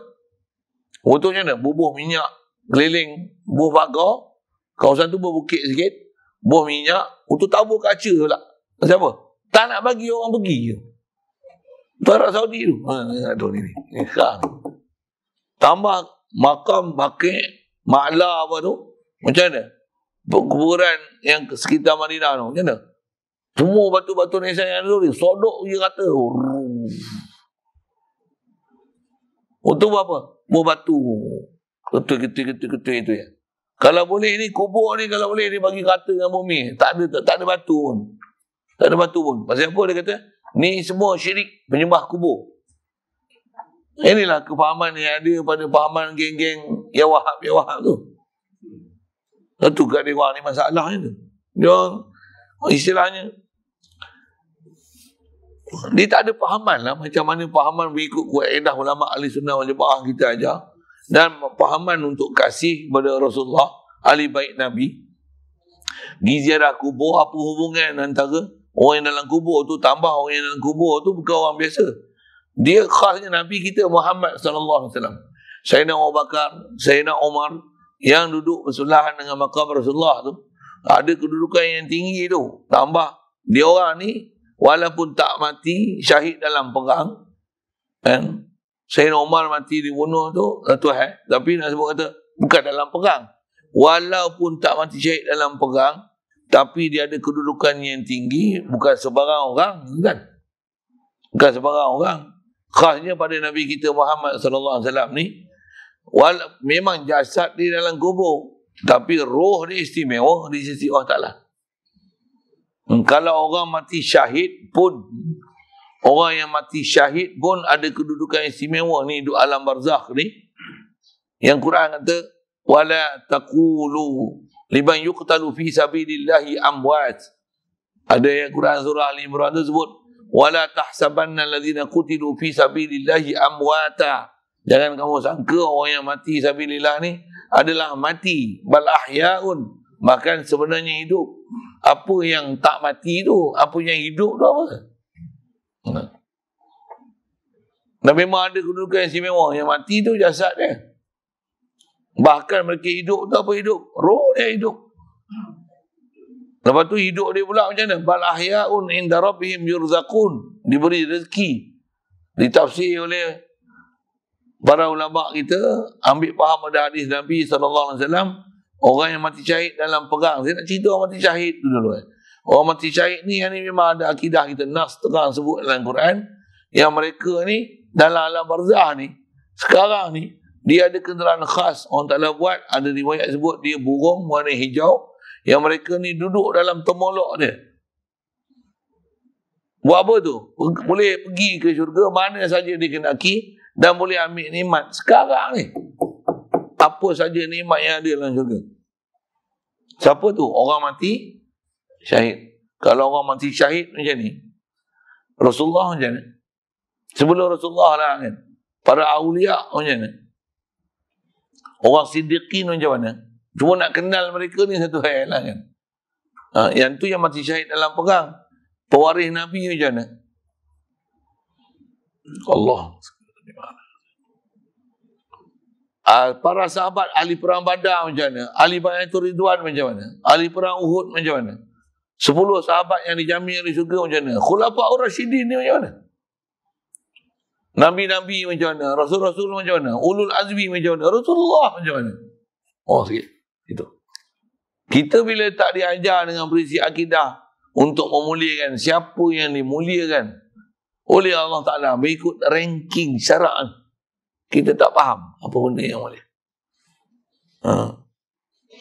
Untuk macam mana? Bubuh minyak. Keliling. Bubuh pagar. Kawasan tu berbukit sikit. Bubuh minyak. Untuk tabur kaca pula. Siapa? Tak nak bagi orang pergi je. Tuan Saudi tu. Ha, ingat tu ni. ni. Ikhah ni. Tambah makam pakai makla apa tu. Macam mana? Kuburan yang sekitar Madinah tu. Macam mana? Semua batu-batu nisan yang ada tu. Sodok dia kata. Untuk buat apa? Buat batu. Ketua, ketua, ketua, ketua itu ya. Kalau boleh ni kubur ni kalau boleh dia bagi kata dengan bumi. Tak ada tak, tak ada batu pun. Tak ada batu pun. Pasal apa dia kata? Ni semua syirik penyembah kubur. Inilah kefahaman yang ada pada pahaman geng-geng ya wahab, ya wahab tu. Satu kat dia ni masalah ni tu. Dia istilahnya dia tak ada pahaman lah macam mana pahaman berikut kuat ulama Ali sunnah wal jemaah kita aja dan pahaman untuk kasih kepada Rasulullah Ali baik Nabi Giziarah kubur apa hubungan antara Orang yang dalam kubur tu tambah orang yang dalam kubur tu bukan orang biasa. Dia khasnya Nabi kita Muhammad sallallahu alaihi wasallam. Sayyidina Abu Bakar, Sayyidina Umar yang duduk bersebelahan dengan makam Rasulullah tu ada kedudukan yang tinggi tu. Tambah dia orang ni walaupun tak mati syahid dalam perang kan Sayyidina Umar mati di dibunuh tu satu eh, eh tapi nak sebut kata bukan dalam perang walaupun tak mati syahid dalam perang tapi dia ada kedudukan yang tinggi bukan sebarang orang kan bukan sebarang orang khasnya pada nabi kita Muhammad sallallahu alaihi wasallam ni wal memang jasad dia dalam kubur tapi roh dia istimewa di sisi Allah Taala hmm, kalau orang mati syahid pun orang yang mati syahid pun ada kedudukan istimewa ni di alam barzakh ni yang Quran kata wala taqulu liman yuqtalu fi sabilillahi amwat ada yang Quran surah Ali Imran tu sebut wala tahsabanna alladhina qutilu fi sabilillahi amwata jangan kamu sangka orang yang mati sabilillah ni adalah mati bal ahyaun bahkan sebenarnya hidup apa yang tak mati tu apa yang hidup tu apa dan hmm. memang ada kedudukan yang istimewa yang mati tu jasad dia Bahkan mereka hidup tu apa hidup? Roh dia hidup. Lepas tu hidup dia pula macam mana? Bal ahya'un inda rabbihim yurzaqun. Diberi rezeki. Ditafsir oleh para ulama kita ambil faham pada hadis Nabi sallallahu alaihi wasallam orang yang mati cahit dalam perang. Saya nak cerita orang mati cahit tu dulu eh. Orang mati cahit ni yang ni memang ada akidah kita nas terang sebut dalam Quran yang mereka ni dalam alam barzah ni sekarang ni dia ada kenderaan khas orang Taala buat ada riwayat sebut dia burung warna hijau yang mereka ni duduk dalam temolok dia. Buat apa tu? Boleh pergi ke syurga mana saja dia kena ki dan boleh ambil nikmat sekarang ni. Apa saja nikmat yang ada dalam syurga. Siapa tu? Orang mati syahid. Kalau orang mati syahid macam ni. Rasulullah macam ni. Sebelum Rasulullah lah kan. Para awliya macam ni. Orang siddiqin macam mana? Cuma nak kenal mereka ni satu hal lah kan. Ha, yang tu yang masih syahid dalam perang. Pewaris Nabi macam mana? Allah. Uh, para sahabat ahli perang badar macam mana? Ahli bayatul ridwan macam mana? Ahli perang uhud macam mana? Sepuluh sahabat yang dijamin di syurga macam mana? Khulafah Ur-Rashidin ni macam mana? Nabi-nabi macam mana? Rasul-rasul macam mana? Ulul azmi macam mana? Rasulullah macam mana? Oh sikit. Itu. Kita bila tak diajar dengan perisi akidah untuk memuliakan siapa yang dimuliakan oleh Allah Ta'ala berikut ranking syaraan. Kita tak faham apa benda yang mulia. Ha.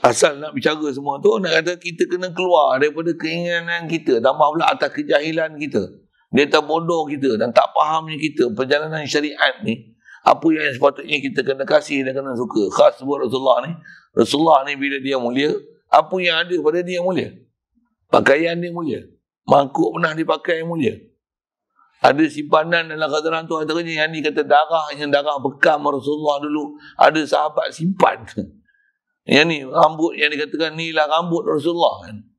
Asal nak bicara semua tu, nak kata kita kena keluar daripada keinginan kita. Tambah pula atas kejahilan kita dia tak bodoh kita dan tak fahamnya kita perjalanan syariat ni apa yang sepatutnya kita kena kasih dan kena suka khas buat Rasulullah ni Rasulullah ni bila dia mulia apa yang ada pada dia mulia pakaian dia mulia mangkuk pernah dipakai yang mulia ada simpanan dalam khazanah tu antaranya yang ni kata darah yang darah bekam Rasulullah dulu ada sahabat simpan yang ni rambut yang dikatakan ni lah rambut Rasulullah kan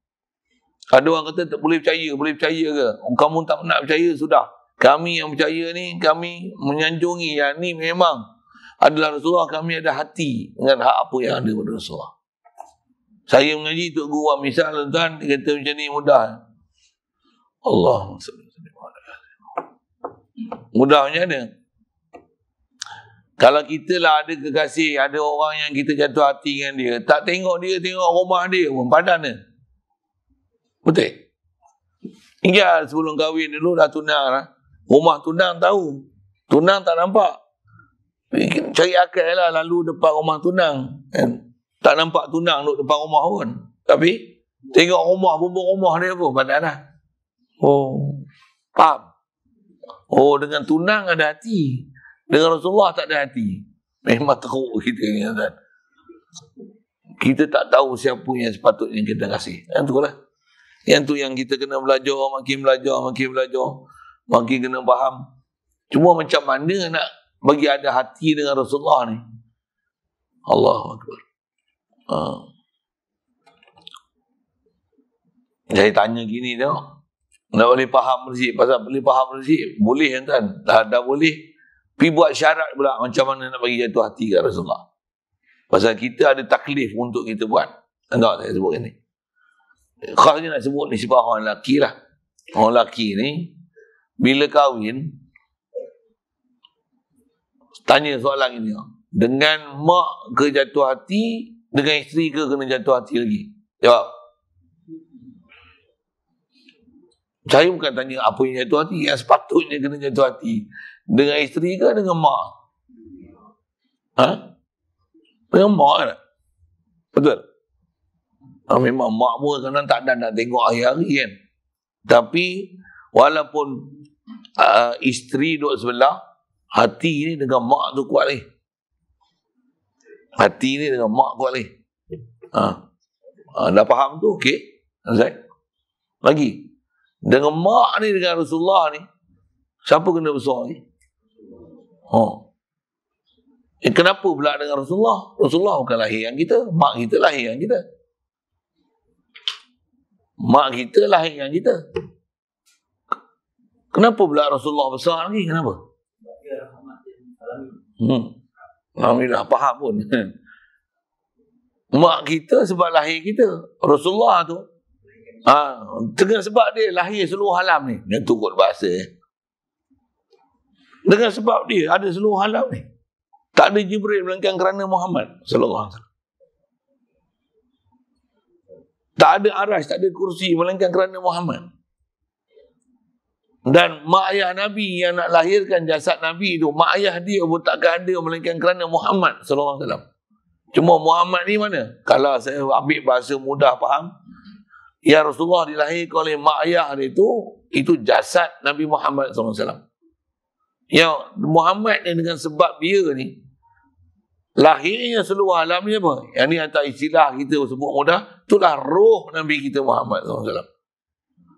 ada orang kata tak boleh percaya, boleh percaya ke? Oh, kamu tak nak percaya, sudah. Kami yang percaya ni, kami menyanjungi yang ni memang adalah Rasulullah. Kami ada hati dengan hak apa yang ada pada Rasulullah. Saya mengaji Tok Guru Misal, tuan, dia kata macam ni mudah. Allah Mudah macam mana? Kalau kita lah ada kekasih, ada orang yang kita jatuh hati dengan dia, tak tengok dia, tengok rumah dia pun, padan dia. Betul? Ya, sebelum kahwin dulu dah tunang lah. Rumah tunang tahu. Tunang tak nampak. Cari akal lah lalu depan rumah tunang. Kan? Tak nampak tunang duduk depan rumah pun. Tapi, tengok rumah, bumbung rumah dia pun. Padahal lah. Oh, faham. Oh, dengan tunang ada hati. Dengan Rasulullah tak ada hati. Memang teruk kita ni. Kita tak tahu siapa yang sepatutnya kita kasih. Kan, lah. Yang tu yang kita kena belajar, makin belajar, makin belajar, makin kena faham. Cuma macam mana nak bagi ada hati dengan Rasulullah ni? Allahu Akbar. Ha. Saya tanya gini tengok. Nak boleh faham rezeki. Pasal boleh faham rezeki. Boleh kan tuan. Dah, dah boleh. Pi buat syarat pula macam mana nak bagi jatuh hati ke Rasulullah. Pasal kita ada taklif untuk kita buat. Tengok saya sebut ini khasnya nak sebut ni sebab orang lelaki lah. Orang lelaki ni, bila kahwin, tanya soalan ini. Dengan mak ke jatuh hati, dengan isteri ke kena jatuh hati lagi? Jawab. Saya bukan tanya apa yang jatuh hati, yang sepatutnya kena jatuh hati. Dengan isteri ke dengan mak? Ha? Dengan mak kan? Betul? Ha, memang mak pun kadang tak ada nak tengok hari-hari kan. Tapi walaupun uh, isteri duduk sebelah, hati ni dengan mak tu kuat ni. Hati ni dengan mak kuat ni. Ha. ha dah faham tu? Okey. Lagi. Dengan mak ni dengan Rasulullah ni, siapa kena besar ni? Ha. Eh, kenapa pula dengan Rasulullah? Rasulullah bukan lahir yang kita. Mak kita lahir yang kita mak kita lahirkan kita. Kenapa pula Rasulullah besar lagi? Kenapa? Hmm. Alhamdulillah, faham pun. (laughs) Mak kita sebab lahir kita. Rasulullah tu. Ha, dengan sebab dia lahir seluruh alam ni. Dia turut bahasa. Eh. Dengan sebab dia ada seluruh alam ni. Tak ada Jibril melainkan kerana Muhammad. Sallallahu alaihi tak ada aras, tak ada kursi melainkan kerana Muhammad. Dan mak ayah Nabi yang nak lahirkan jasad Nabi itu, mak ayah dia pun tak ada melainkan kerana Muhammad sallallahu alaihi wasallam. Cuma Muhammad ni mana? Kalau saya ambil bahasa mudah faham, ya Rasulullah dilahirkan oleh mak ayah dia itu, itu jasad Nabi Muhammad sallallahu alaihi wasallam. Ya Muhammad ni dengan sebab dia ni Lahirnya seluruh alam ni apa? Yang ni atas istilah kita sebut mudah, itulah roh Nabi kita Muhammad SAW.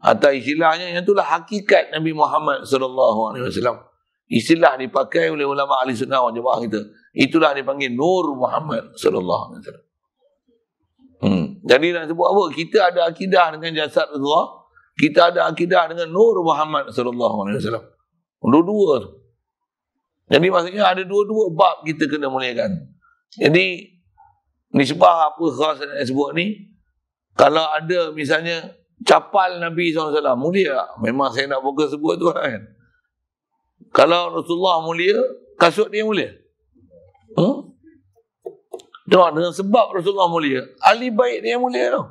Atas istilahnya, yang itulah hakikat Nabi Muhammad SAW. Istilah dipakai oleh ulama ahli sunnah wa jemaah kita. Itulah dipanggil Nur Muhammad SAW. Hmm. Jadi nak sebut apa? Kita ada akidah dengan jasad Allah, Kita ada akidah dengan Nur Muhammad SAW. Dua-dua tu. Jadi maksudnya ada dua-dua bab kita kena muliakan. Jadi nisbah apa khas yang sebut ni, kalau ada misalnya capal Nabi SAW mulia, memang saya nak fokus sebut tu kan. Kalau Rasulullah mulia, kasut dia mulia. Hmm? Tengok Huh? dengan sebab Rasulullah mulia, ahli baik dia mulia tau.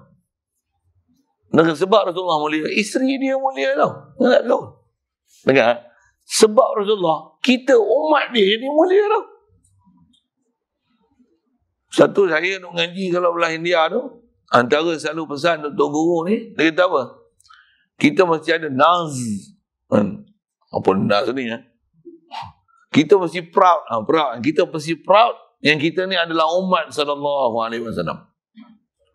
Dengan sebab Rasulullah mulia, isteri dia mulia tau. Tengok tak tahu. Eh? sebab Rasulullah kita umat dia jadi mulia tau. Satu saya nak ngaji kalau belah India tu, antara selalu pesan untuk Tok Guru ni, dia kata apa? Kita mesti ada naz. Hmm. Apa naz ni? Eh? Kita mesti proud. Ha, proud. Kita mesti proud yang kita ni adalah umat sallallahu alaihi wasallam.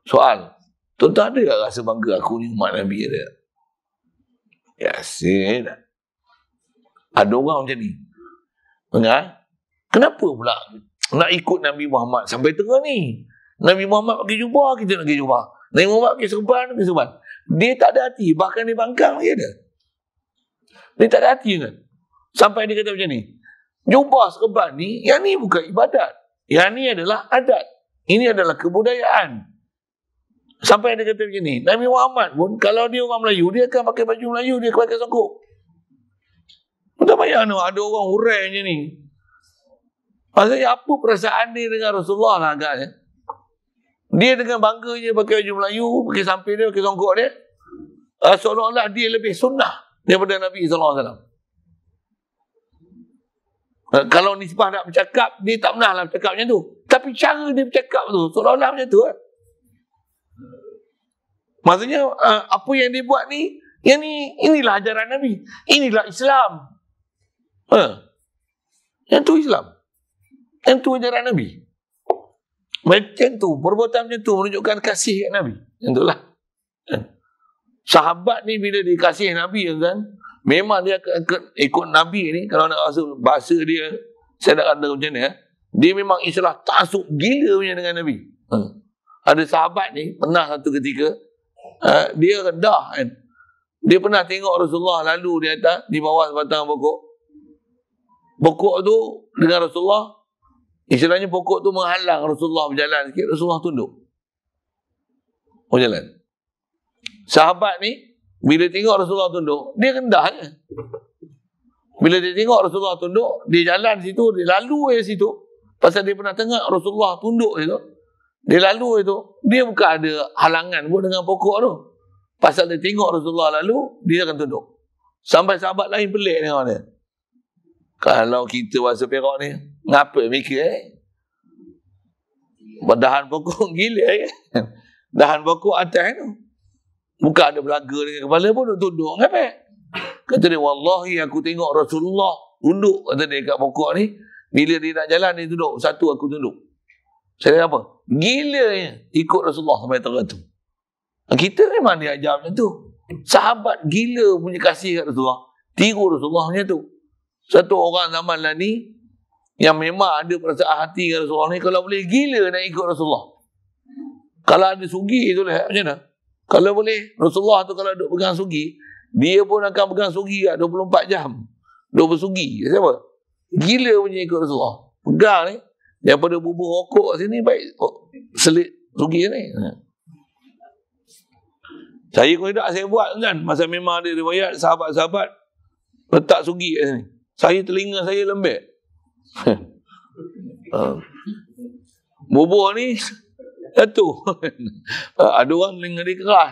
Soal, tuan tak ada tak rasa bangga aku ni umat Nabi dia? Yasin. Eh, ada orang macam ni. Enggak? Kan? Kenapa pula nak ikut Nabi Muhammad sampai tengah ni? Nabi Muhammad pergi jumpa, kita nak pergi jumpa. Nabi Muhammad pergi serban, pergi serban. Dia tak ada hati. Bahkan dia bangkang lagi ada. Dia tak ada hati kan? Sampai dia kata macam ni. Jumpa serban ni, yang ni bukan ibadat. Yang ni adalah adat. Ini adalah kebudayaan. Sampai dia kata macam ni. Nabi Muhammad pun, kalau dia orang Melayu, dia akan pakai baju Melayu, dia akan pakai songkok. Tak payah ni, ada orang hurai je ni. Maksudnya apa perasaan dia dengan Rasulullah lah agaknya. Dia dengan bangganya pakai baju Melayu, pakai sampai dia, pakai songkok dia. Rasulullah ah, dia lebih sunnah daripada Nabi SAW. Ah, kalau nisbah nak bercakap, dia tak pernah lah bercakap macam tu. Tapi cara dia bercakap tu, seolah macam tu kan. Maksudnya, ah, apa yang dia buat ni, yang ni, inilah ajaran Nabi. Inilah Islam. Ha. Yang tu Islam. Yang tu ajaran Nabi. Macam tu, perbuatan macam tu menunjukkan kasih kepada Nabi. Yang tu lah. Ha. Sahabat ni bila dikasih Nabi kan, memang dia ke, ke, ikut Nabi ni, kalau nak rasa bahasa dia, saya nak kata macam ni, ha. dia memang islah tasuk gila punya dengan Nabi. Ha. Ada sahabat ni, pernah satu ketika, ha, dia rendah kan. Dia pernah tengok Rasulullah lalu di atas, di bawah sebatang pokok pokok tu dengan Rasulullah istilahnya pokok tu menghalang Rasulullah berjalan sikit Rasulullah tunduk berjalan sahabat ni bila tengok Rasulullah tunduk dia rendah je bila dia tengok Rasulullah tunduk dia jalan situ dia lalu je situ pasal dia pernah tengok Rasulullah tunduk situ dia lalu itu dia bukan ada halangan pun dengan pokok tu pasal dia tengok Rasulullah lalu dia akan tunduk sampai sahabat lain pelik dengan dia kalau kita bahasa Perak ni, ngapa mikir eh? Dahan pokok (laughs) gila eh? Dahan pokok atas tu. Eh? buka ada belaga dengan kepala pun, duduk duduk ngapa? Kata dia, Wallahi aku tengok Rasulullah tunduk kata dia kat pokok ni. Bila dia nak jalan, dia duduk. Satu aku tunduk. Saya apa? Gila ya. Ikut Rasulullah sampai tu. Kita memang diajar macam tu. Sahabat gila punya kasih kat Rasulullah. Tiru Rasulullah macam tu satu orang zaman lah ni yang memang ada perasaan hati dengan Rasulullah ni kalau boleh gila nak ikut Rasulullah. Kalau ada sugi tu lah macam mana? Kalau boleh Rasulullah tu kalau duk pegang sugi, dia pun akan pegang sugi kat 24 jam. Dua bersugi. Siapa? Gila punya ikut Rasulullah. Pegang ni daripada bubuh rokok sini baik oh, selit sugi ni. Saya kalau tidak saya buat kan masa memang ada riwayat sahabat-sahabat letak sugi kat sini saya telinga saya lembek. uh, (laughs) bubur ni jatuh. (laughs) Ah, uh, ada orang telinga dia keras.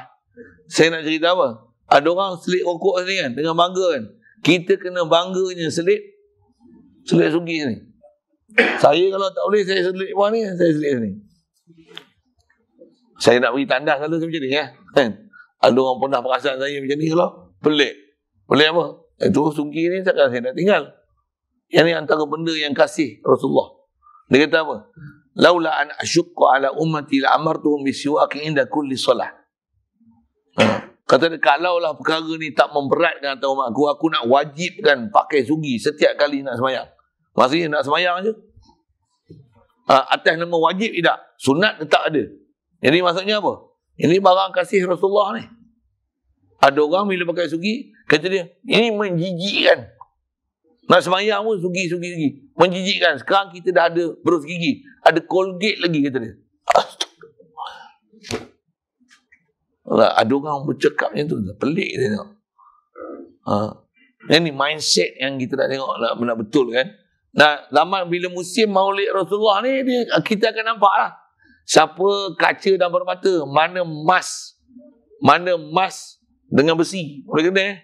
Saya nak cerita apa? Ada orang selit rokok ni kan dengan bangga kan. Kita kena bangganya selit selit sugi ni. saya kalau tak boleh saya selit buah ni, saya selit ni. Saya nak beri tanda selalu macam ni ya. Kan? Ada orang pernah perasan saya macam ni kalau pelik. Pelik apa? Itu dua sungki ni takkan saya nak tinggal. Yang ni antara benda yang kasih Rasulullah. Dia kata apa? Laula an asyukku ala ummati la amartuhum bi siwaki inda kulli solah. Ha. Kata dia, kalaulah perkara ni tak memberatkan atas umat aku, aku nak wajibkan pakai sungi setiap kali nak semayang. Maksudnya nak semayang je. Ha, atas nama wajib tidak. Sunat tetap ada. Jadi maksudnya apa? Ini barang kasih Rasulullah ni. Ada orang bila pakai sugi, Kata dia, ini menjijikkan. Nak semayang pun sugi-sugi lagi. Menjijikkan. Sekarang kita dah ada berus gigi. Ada colgate lagi, kata dia. Lah, ada orang bercakap macam tu. Pelik dia tengok. Ha. Ini mindset yang kita nak tengok lah, nak, nak betul kan. Nah, lama bila musim maulid Rasulullah ni, dia, kita akan nampak lah. Siapa kaca dan bermata. Mana emas. Mana emas dengan besi. Boleh kena eh?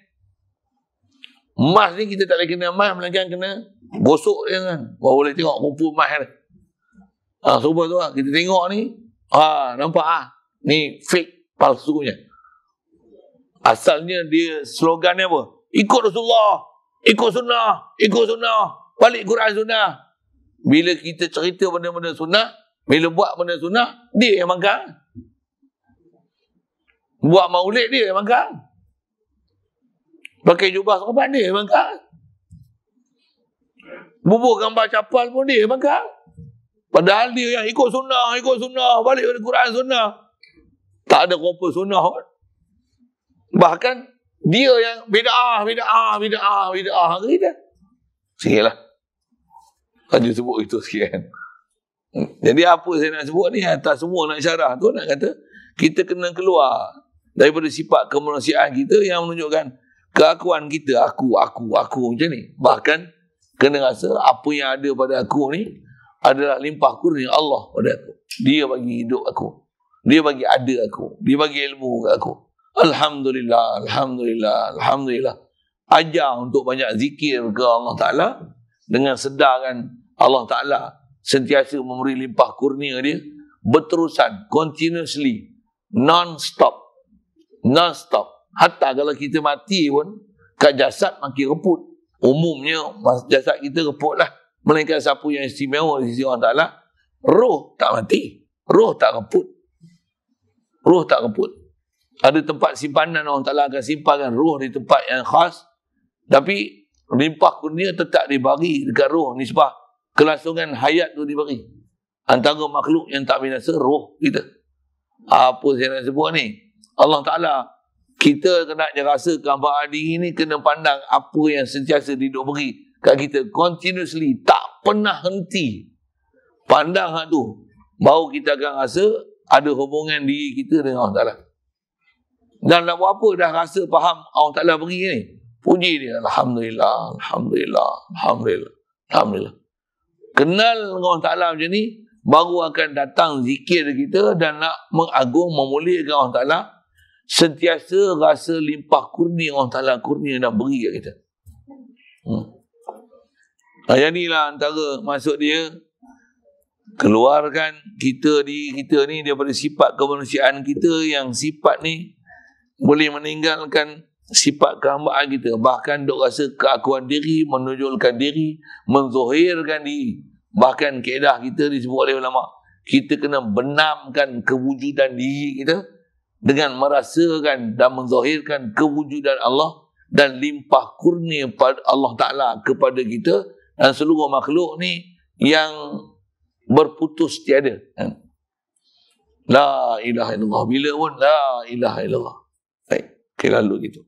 Emas ni kita tak boleh kena emas melainkan kena gosok je kan. Baru boleh tengok kumpul emas ni. Ha, semua tu lah. Kita tengok ni. Ha, nampak ah ha? Ni fake palsu punya. Asalnya dia slogan dia apa? Ikut Rasulullah. Ikut sunnah. Ikut sunnah. Balik Quran sunnah. Bila kita cerita benda-benda sunnah. Bila buat benda sunnah. Dia yang mangkang. Buat maulid dia yang mangkang. Pakai jubah sahabat ni, bangkak. Bubuh gambar capal pun dia bangkak. Padahal dia yang ikut sunnah, ikut sunnah, balik pada Quran sunnah. Tak ada rupa sunnah pun. Bahkan dia yang bida'ah, bida'ah, bida'ah, bida'ah hari dia. Sikitlah. Tadi sebut itu sikit kan. Jadi apa saya nak sebut ni atas semua nak syarah tu nak kata kita kena keluar daripada sifat kemanusiaan kita yang menunjukkan keakuan kita aku aku aku macam ni bahkan kena rasa apa yang ada pada aku ni adalah limpah kurnia Allah pada aku dia bagi hidup aku dia bagi ada aku dia bagi ilmu aku alhamdulillah alhamdulillah alhamdulillah ajar untuk banyak zikir ke Allah Taala dengan sedarkan Allah Taala sentiasa memberi limpah kurnia dia berterusan continuously non stop non stop Hatta kalau kita mati pun, kat jasad makin reput. Umumnya, jasad kita reput lah. Melainkan siapa yang istimewa di sisi orang Ta'ala, roh tak mati. Roh tak reput. Roh tak reput. Ada tempat simpanan orang Ta'ala akan simpankan roh di tempat yang khas. Tapi, limpah kurnia tetap dibagi dekat roh ni sebab kelangsungan hayat tu dibagi. Antara makhluk yang tak binasa, roh kita. Apa saya nak sebut ni? Allah Ta'ala kita nak rasa kehambaan diri ini kena pandang apa yang sentiasa diduk beri kat kita continuously tak pernah henti pandang hak tu baru kita akan rasa ada hubungan diri kita dengan Allah Ta'ala dan nak buat apa dah rasa faham Allah Ta'ala beri ni puji dia Alhamdulillah Alhamdulillah Alhamdulillah Alhamdulillah kenal Allah Ta'ala macam ni baru akan datang zikir kita dan nak mengagung memuliakan Allah Ta'ala sentiasa rasa limpah kurni Allah Ta'ala kurni nak beri kat kita. Hmm. Nah, yang inilah antara maksud dia keluarkan kita di kita ni daripada sifat kemanusiaan kita yang sifat ni boleh meninggalkan sifat kehambaan kita bahkan dok rasa keakuan diri menunjukkan diri menzahirkan diri bahkan keedah kita disebut oleh ulama kita kena benamkan kewujudan diri kita dengan merasakan dan menzahirkan kewujudan Allah dan limpah kurnia pada Allah Ta'ala kepada kita dan seluruh makhluk ni yang berputus tiada. Hmm. La ilaha illallah. Bila pun la ilaha illallah. Baik. Okay, lalu gitu.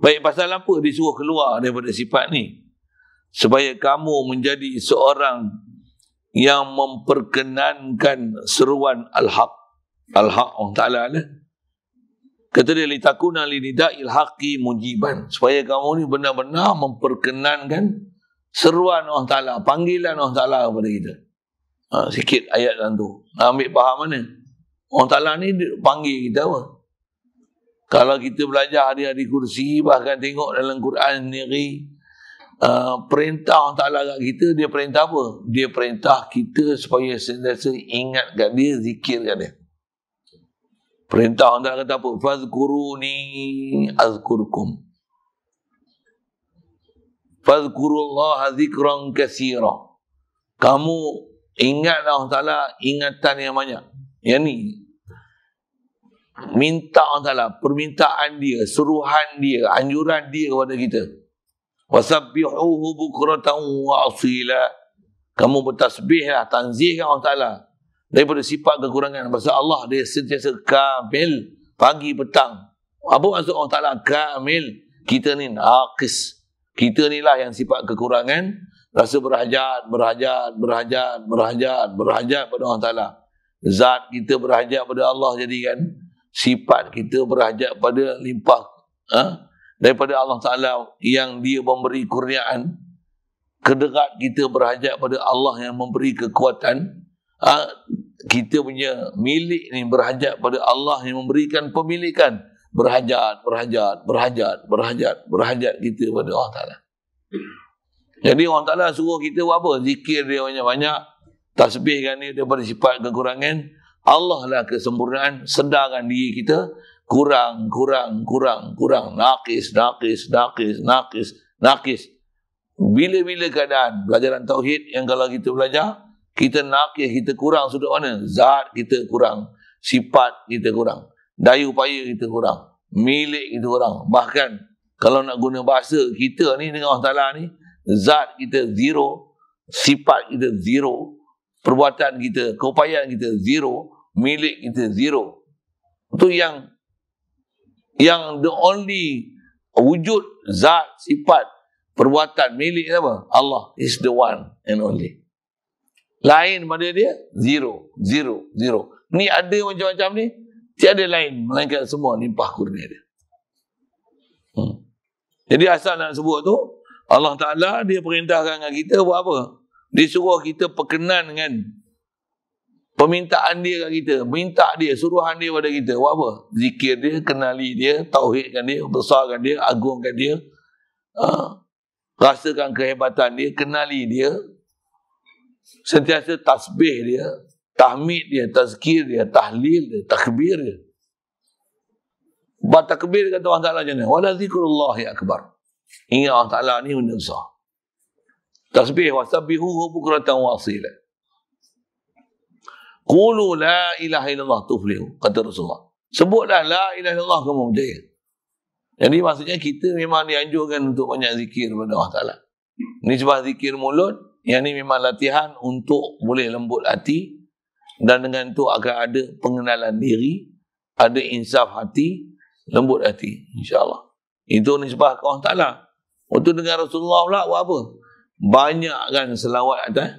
Baik, pasal apa disuruh keluar daripada sifat ni? Supaya kamu menjadi seorang yang memperkenankan seruan al-haq al-haq Allah Ta'ala lah. Kata dia, litakuna lidida'il haqi mujiban. Supaya kamu ni benar-benar memperkenankan seruan Allah Ta'ala, panggilan Allah Ta'ala kepada kita. Ha, sikit ayat dalam tu. Nak ambil faham mana? Allah Ta'ala ni panggil kita apa? Kalau kita belajar hari-hari kursi, bahkan tengok dalam Quran sendiri, uh, perintah Allah Ta'ala kat kita, dia perintah apa? Dia perintah kita supaya sentiasa ingat kat dia, zikir kat dia. Perintah anda tak kata apa? Fazkuruni azkurkum. Fazkurullah zikran kasira. Kamu ingatlah Allah Ta'ala ingatan yang banyak. Yang ni. Minta Allah Ta'ala permintaan dia, suruhan dia, anjuran dia kepada kita. Wasabbihuhu bukratan wa asila. Kamu bertasbihlah, tanzihlah Allah Ta'ala daripada sifat kekurangan pasal Allah dia sentiasa kamil pagi petang apa maksud Allah Ta'ala kamil kita ni naqis kita ni lah yang sifat kekurangan rasa berhajat, berhajat, berhajat berhajat, berhajat pada Allah Ta'ala zat kita berhajat pada Allah jadi kan sifat kita berhajat pada limpah ha? daripada Allah Ta'ala yang dia memberi kurniaan kedekat kita berhajat pada Allah yang memberi kekuatan ha, kita punya milik ni berhajat pada Allah yang memberikan pemilikan berhajat, berhajat, berhajat, berhajat, berhajat kita pada Allah Ta'ala. Jadi Allah Ta'ala suruh kita buat apa? Zikir dia banyak-banyak, tasbih kan dia daripada sifat kekurangan, Allah lah kesempurnaan, sedangkan diri kita, kurang, kurang, kurang, kurang, nakis, nakis, nakis, nakis, nakis. Bila-bila keadaan pelajaran Tauhid yang kalau kita belajar, kita nak nakir kita kurang sudut mana zat kita kurang sifat kita kurang daya upaya kita kurang milik kita kurang bahkan kalau nak guna bahasa kita ni dengan Allah Ta'ala ni zat kita zero sifat kita zero perbuatan kita keupayaan kita zero milik kita zero itu yang yang the only wujud zat sifat perbuatan milik apa Allah is the one and only lain pada dia, zero, zero, zero. Ni ada macam-macam ni, tiada lain. Melainkan semua limpah kurnia dia. Hmm. Jadi asal nak sebut tu, Allah Ta'ala dia perintahkan dengan kita buat apa? Dia suruh kita perkenan dengan permintaan dia kat kita. Minta dia, suruhan dia pada kita. Buat apa? Zikir dia, kenali dia, tauhidkan dia, besarkan dia, agungkan dia. Ha? Rasakan kehebatan dia, kenali dia, sentiasa tasbih dia, tahmid dia, tazkir dia, tahlil dia, takbir dia. Buat takbir kata Allah Ta'ala macam mana? Wala zikrullahi akbar. Ingat Allah Ta'ala ni benda besar. Tasbih wa sabihu hu bukratan wa asila. Qulu la ilaha illallah tuflihu. Kata Rasulullah. Sebutlah la ilaha illallah kamu berjaya. Jadi maksudnya kita memang dianjurkan untuk banyak zikir kepada Allah Ta'ala. Ini sebab zikir mulut, yang ni memang latihan untuk boleh lembut hati dan dengan tu akan ada pengenalan diri, ada insaf hati, lembut hati insyaAllah. Itu nisbah ke Allah Ta'ala. Untuk dengan Rasulullah pula buat apa? Banyakkan selawat atas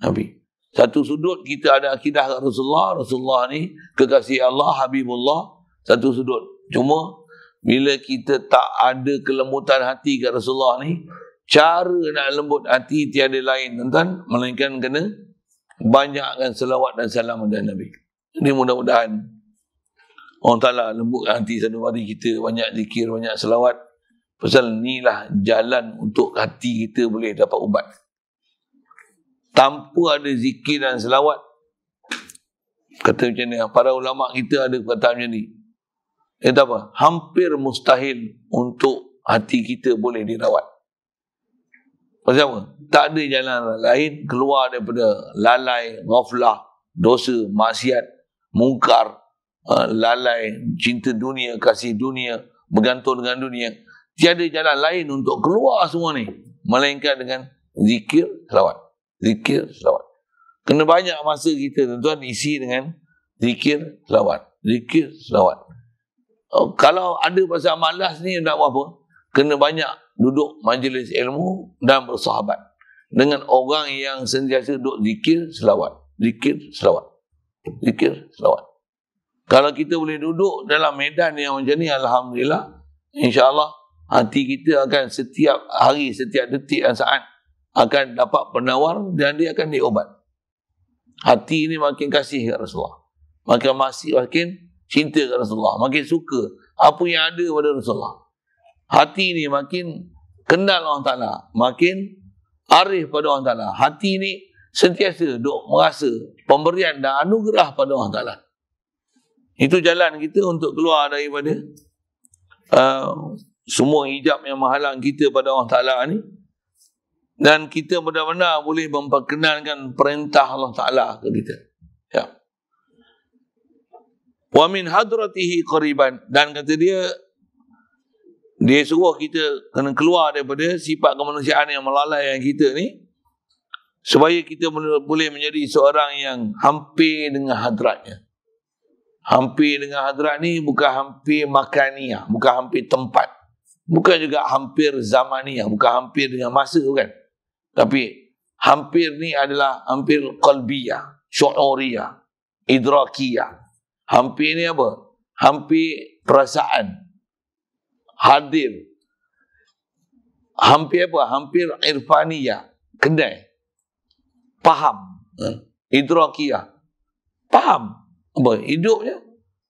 Nabi. Satu sudut kita ada akidah kat Rasulullah. Rasulullah ni kekasih Allah, Habibullah. Satu sudut. Cuma bila kita tak ada kelembutan hati kat Rasulullah ni, Cara nak lembut hati tiada lain tuan-tuan melainkan kena banyakkan selawat dan salam kepada Nabi. Ini mudah-mudahan orang Taala lembut hati satu hari kita banyak zikir, banyak selawat. Pasal inilah jalan untuk hati kita boleh dapat ubat. Tanpa ada zikir dan selawat kata macam ni, para ulama kita ada kata macam ni. Kata apa? Hampir mustahil untuk hati kita boleh dirawat. Pasal apa? Tak ada jalan lain keluar daripada lalai, ghaflah, dosa, maksiat, mungkar, eh, lalai, cinta dunia, kasih dunia, bergantung dengan dunia. Tiada jalan lain untuk keluar semua ni. Melainkan dengan zikir selawat. Zikir selawat. Kena banyak masa kita tuan-tuan isi dengan zikir selawat. Zikir selawat. Oh, kalau ada pasal malas ni nak buat apa? kena banyak duduk majlis ilmu dan bersahabat dengan orang yang sentiasa duduk zikir selawat zikir selawat zikir selawat kalau kita boleh duduk dalam medan yang macam ni alhamdulillah insyaallah hati kita akan setiap hari setiap detik dan saat akan dapat penawar dan dia akan diobat hati ini makin kasih kepada Rasulullah makin masih makin cinta kepada Rasulullah makin suka apa yang ada pada Rasulullah hati ni makin kenal Allah Ta'ala, makin arif pada Allah Ta'ala. Hati ni sentiasa duk merasa pemberian dan anugerah pada Allah Ta'ala. Itu jalan kita untuk keluar daripada uh, semua hijab yang menghalang kita pada Allah Ta'ala ni. Dan kita benar-benar boleh memperkenalkan perintah Allah Ta'ala ke kita. Ya. Wa min hadratihi qariban. Dan kata dia, dia suruh kita kena keluar daripada sifat kemanusiaan yang yang kita ni supaya kita boleh menjadi seorang yang hampir dengan hadratnya hampir dengan hadrat ni bukan hampir makaniah bukan hampir tempat bukan juga hampir zamaniah bukan hampir dengan masa bukan tapi hampir ni adalah hampir qalbiyah syu'uriyah idrakiyah hampir ni apa hampir perasaan hadir hampir apa hampir irfaniyah kedai faham hmm. idrakiyah faham apa hidupnya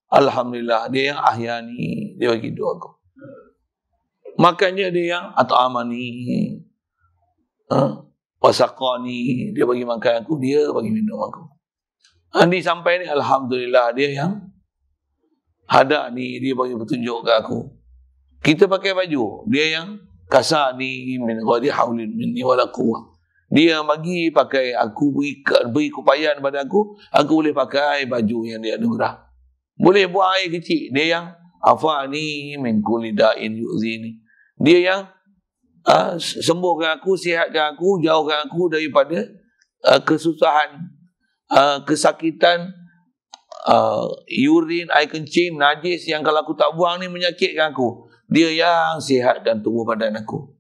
alhamdulillah dia yang ahyani dia bagi hidup aku makanya dia yang atau amani ha? wasaqani dia bagi makan aku dia bagi minum aku Andi sampai ni alhamdulillah dia yang ada ni dia bagi petunjuk ke aku. Kita pakai baju, dia yang kasar ni min ghadi haulin ni wala quwwah. Dia yang bagi pakai aku beri, beri kupayan pada aku, aku boleh pakai baju yang dia anugerah. Boleh buang air kecil, dia yang ni min kulli da'in yu'zini. Dia yang uh, sembuhkan aku, sihatkan aku, jauhkan aku daripada uh, kesusahan, uh, kesakitan, uh, urine, air kencing, najis yang kalau aku tak buang ni menyakitkan aku dia yang sihatkan tubuh badan aku.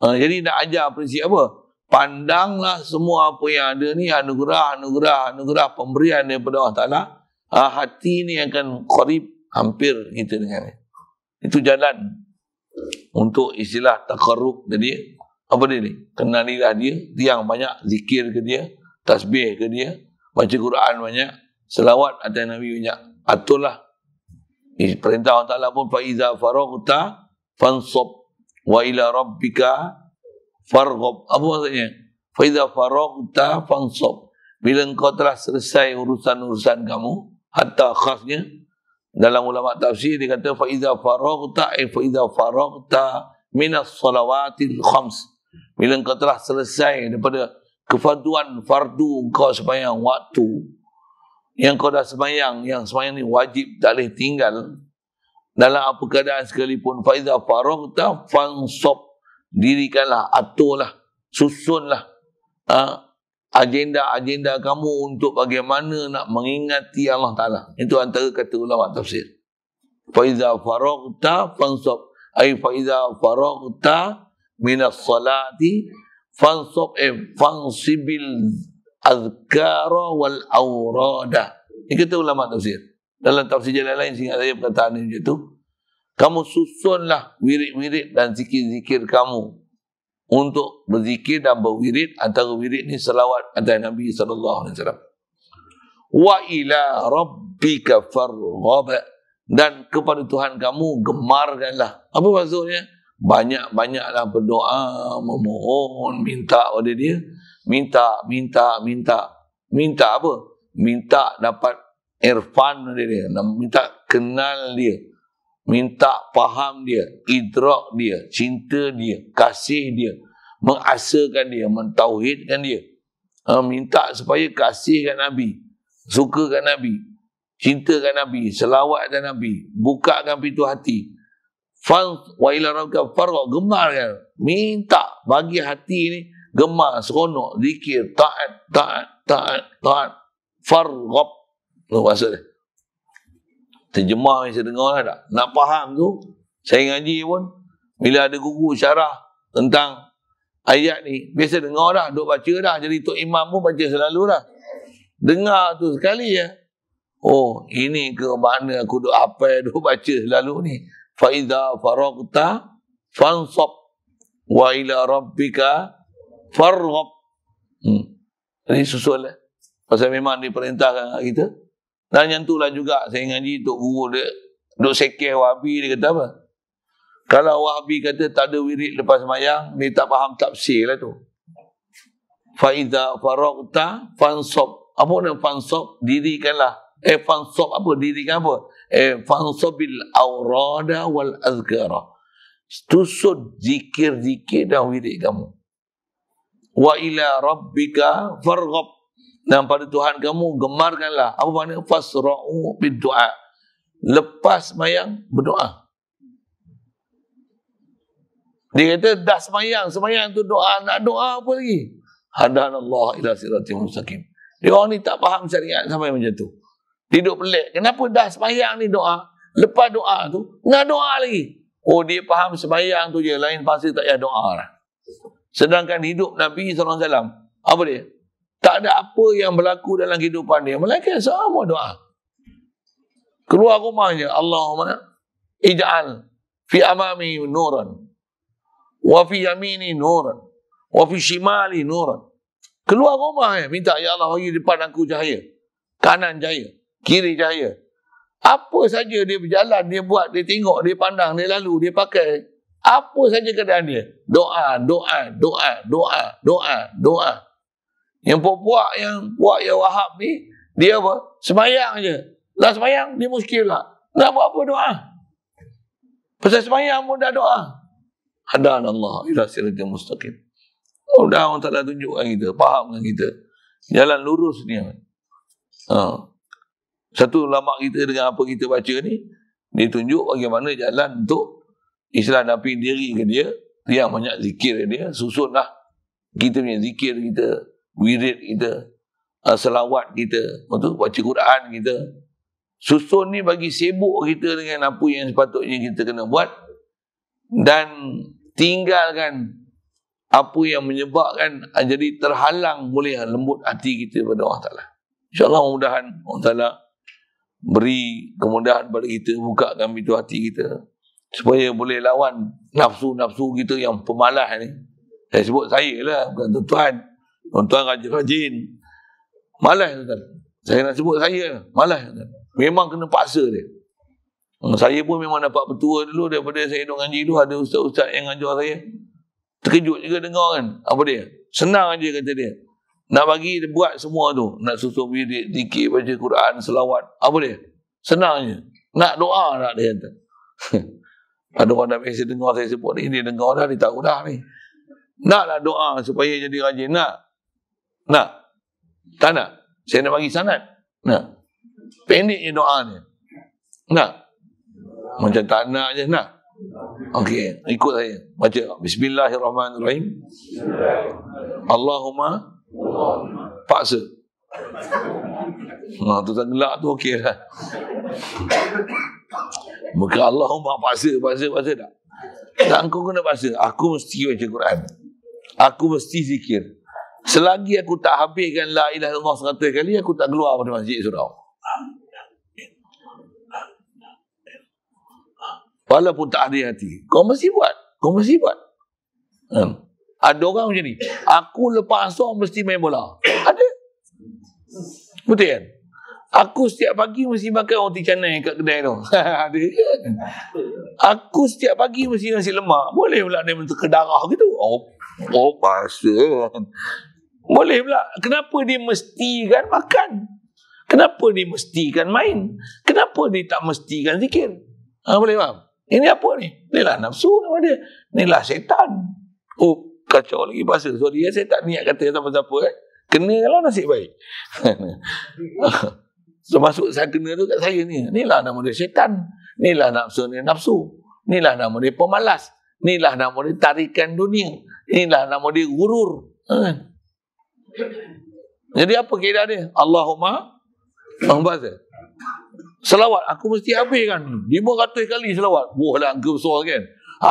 Uh, jadi nak ajar prinsip apa? Pandanglah semua apa yang ada ni anugerah, anugerah, anugerah pemberian daripada Allah Ta'ala. Uh, hati ni akan korib hampir kita dengan ni. Itu jalan untuk istilah takarruf jadi apa dia ni kenalilah dia tiang banyak zikir ke dia tasbih ke dia baca Quran banyak selawat atas Nabi banyak aturlah perintah Allah Ta'ala pun faiza faraghta fansab wa ila rabbika farghab apa maksudnya faiza faraghta fansab bila engkau telah selesai urusan-urusan kamu hatta khasnya dalam ulama tafsir dia kata faiza faraghta ay eh, faiza faraghta min as-salawatil khams bila engkau telah selesai daripada kefaduan fardu engkau sembahyang waktu yang kau dah semayang, yang semayang ni wajib tak boleh tinggal dalam apa keadaan sekalipun faiza faraghta fansab dirikanlah aturlah susunlah ha? agenda-agenda kamu untuk bagaimana nak mengingati Allah Taala itu antara kata ulama tafsir faiza faraghta fansab ai faiza faraghta minas salati fansab eh, fansibil azkara wal aurada. Ini kata ulama tafsir. Dalam tafsir jalan lain, singkat saya perkataan ini macam Kamu susunlah wirid-wirid dan zikir-zikir kamu untuk berzikir dan berwirid antara wirid ni selawat antara Nabi saw. alaihi wasallam. Wa ila rabbika farghab dan kepada Tuhan kamu gemarkanlah. Apa maksudnya? Banyak-banyaklah berdoa, memohon, minta oleh dia minta, minta, minta. Minta apa? Minta dapat irfan dia. Minta kenal dia. Minta faham dia. Idrak dia. Cinta dia. Kasih dia. Mengasakan dia. Mentauhidkan dia. Ha, minta supaya kasihkan Nabi. Sukakan Nabi. Cintakan Nabi. Selawatkan Nabi. Bukakan pintu hati. Fa wa ila rabbika farq gemar kan minta bagi hati ni gemar, seronok, zikir, taat, taat, taat, taat, farghab. Itu maksudnya. Terjemah yang saya dengar lah tak? Nak faham tu, saya ngaji pun, bila ada guru syarah tentang ayat ni, biasa dengar dah, duk baca dah. Jadi Tok Imam pun baca selalu dah. Dengar tu sekali ya. Oh, ini ke mana aku duk apa (laughs) duk baca selalu ni. Fa'idha faragta fansab wa ila rabbika farghab hmm. jadi susullah pasal memang diperintahkan kat kita dan yang tu lah juga saya ngaji tok guru dia duk sekeh wahabi dia kata apa kalau wahabi kata tak ada wirid lepas semayang dia tak faham tafsir lah tu faiza faraghta fansab apa nak fansab dirikanlah eh fansab apa dirikan apa eh fansabil aurada wal azkara susun zikir-zikir dan wirid kamu wa ila rabbika farghab dan pada Tuhan kamu gemarkanlah apa makna fasra'u bid-du'a lepas mayang berdoa dia kata dah semayang semayang tu doa nak doa apa lagi hadan Allah ila siratim mustaqim dia orang ni tak faham syariat sampai macam tu dia duduk pelik kenapa dah semayang ni doa lepas doa tu nak doa lagi oh dia faham semayang tu je lain pasal tak ada doa lah Sedangkan hidup Nabi SAW, apa dia? Tak ada apa yang berlaku dalam kehidupan dia. Melainkan semua doa. Keluar rumahnya. Allahumma ija'al fi amami nuran. Wa fi yamini nuran. Wa fi shimali nuran. Keluar rumahnya, eh, Minta, Ya Allah, di depan aku cahaya. Kanan cahaya. Kiri cahaya. Apa saja dia berjalan, dia buat, dia tengok, dia pandang, dia lalu, dia pakai. Apa saja keadaan dia? Doa, doa, doa, doa, doa, doa. Yang puak-puak, yang puak yang wahab ni, dia apa? Semayang je. Dah semayang, dia muskil lah. Nak buat apa doa? Pasal semayang pun dah doa. Hadan Allah ila sirajal mustaqim. Mudah oh, orang tak tunjukkan kita, faham dengan kita. Jalan lurus ni. Ha. Satu lama kita dengan apa kita baca ni, dia tunjuk bagaimana jalan untuk Islam Nabi diri ke dia, dia banyak zikir ke dia, susunlah kita punya zikir kita, wirid kita, uh, selawat kita, tu, baca Quran kita. Susun ni bagi sibuk kita dengan apa yang sepatutnya kita kena buat dan tinggalkan apa yang menyebabkan uh, jadi terhalang boleh lembut hati kita kepada Allah Ta'ala. InsyaAllah mudah-mudahan Allah Ta'ala beri kemudahan kepada kita, kami pintu hati kita supaya boleh lawan nafsu-nafsu kita yang pemalas ni. Saya sebut saya lah, bukan tuan-tuan. Tuan-tuan rajin-rajin. Malas tuan-tuan. Saya nak sebut saya, lah, malas tuan Memang kena paksa dia. Hmm, saya pun memang dapat petua dulu daripada saya duduk ngaji dulu. Ada ustaz-ustaz yang ajar saya. Terkejut juga dengar kan. Apa dia? Senang aja kata dia. Nak bagi dia buat semua tu. Nak susun bidik, dikit, baca Quran, selawat. Apa dia? Senang je. Nak doa nak dia kata. (laughs) Ada orang dah biasa dengar saya sebut ni, dia dengar dah, dia tahu dah ni. Naklah doa supaya jadi rajin, nak. Nak. Tak nak. Saya nak bagi sanat. Nak. Pendek je doa ni. Nak. Macam tak nak je, nak. Okey, ikut saya. Baca Bismillahirrahmanirrahim. Allahumma paksa. Ha, tu tak gelak tu okey lah. Maka Allah Umar paksa, paksa, paksa tak? Tak kau kena paksa. Aku mesti baca Quran. Aku mesti zikir. Selagi aku tak habiskan la ilaha illallah seratus kali, aku tak keluar dari masjid surau. Walaupun tak ada hati. Kau mesti buat. Kau mesti buat. Hmm. Ada orang macam ni. Aku lepas asur mesti main bola. Ada. Betul kan? Aku setiap pagi mesti makan roti canai kat kedai tu. (laughs) aku setiap pagi mesti nasi lemak. Boleh pula dia mentuk darah gitu. Oh, oh pasal. Boleh pula. Kenapa dia mesti kan makan? Kenapa dia mesti kan main? Kenapa dia tak mestikan zikir? Ha, boleh faham? Ini apa ni? Inilah nafsu nama dia. Inilah syaitan. Oh, kacau lagi pasal. Sorry, ya, saya tak niat kata siapa-siapa eh. Kenalah nasib baik. (laughs) So masuk saya kena tu kat saya ni. Inilah nama dia syaitan. Inilah nafsu ni nafsu. Inilah nama dia pemalas. Inilah nama dia tarikan dunia. Inilah nama dia gurur. Hmm. Jadi apa kira dia? Allahumma Mahbazir. Selawat aku mesti habiskan 500 kali selawat. Buah lah engkau besar kan.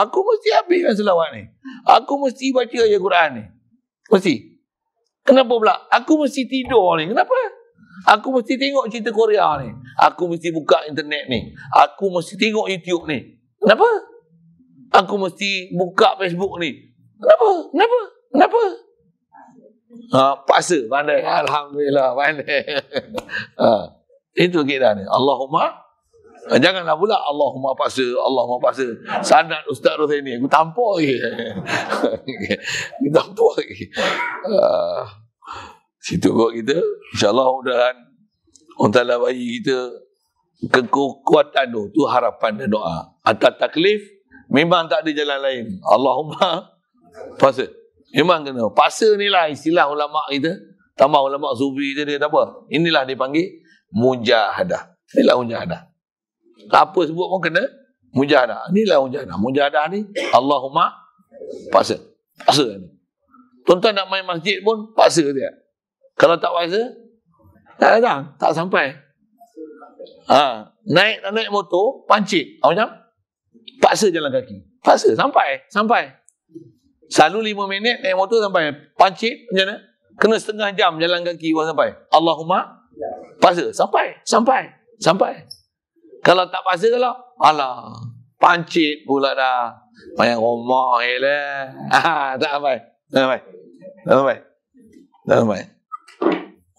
Aku mesti habiskan selawat ni. Aku mesti baca ayat Quran ni. Mesti. Kenapa pula? Aku mesti tidur ni. Kenapa? Aku mesti tengok cerita Korea ni. Aku mesti buka internet ni. Aku mesti tengok YouTube ni. Kenapa? Aku mesti buka Facebook ni. Kenapa? Kenapa? Kenapa? Ha, paksa. Pandai. Alhamdulillah. Pandai. (laughs) ha. Itu kita ni. Allahumma. Ha, janganlah pula Allahumma paksa. Allahumma paksa. Sanat Ustaz Rosaini. Aku tampak lagi. Aku (laughs) tampak lagi. Ha. Situ kuat kita, insyaAllah mudahkan orang taklah bayi kita kekuatan tu, tu harapan dan doa. Atas taklif, memang tak ada jalan lain. Allahumma paksa. Memang kena. Paksa ni lah istilah ulama' kita. Tambah ulama' sufi kita dia kata apa? Inilah dia panggil mujahadah. Inilah mujahadah. Apa sebut pun kena mujahadah. Inilah mujahadah. Mujahadah ni Allahumma paksa. Paksa. Tuan-tuan nak main masjid pun paksa dia. Kalau tak wise, tak datang, tak sampai. Ha, naik naik motor, pancit. Apa macam? Paksa jalan kaki. Paksa sampai, sampai. Selalu lima minit naik motor sampai. Pancit macam mana? Kena setengah jam jalan kaki buat sampai. Allahumma. Paksa, sampai, sampai, sampai. Kalau tak paksa kalau, alah. Pancit pula dah. Banyak rumah je lah. Ha, tak sampai. Tak sampai. Tak sampai. Tak sampai. Tak sampai.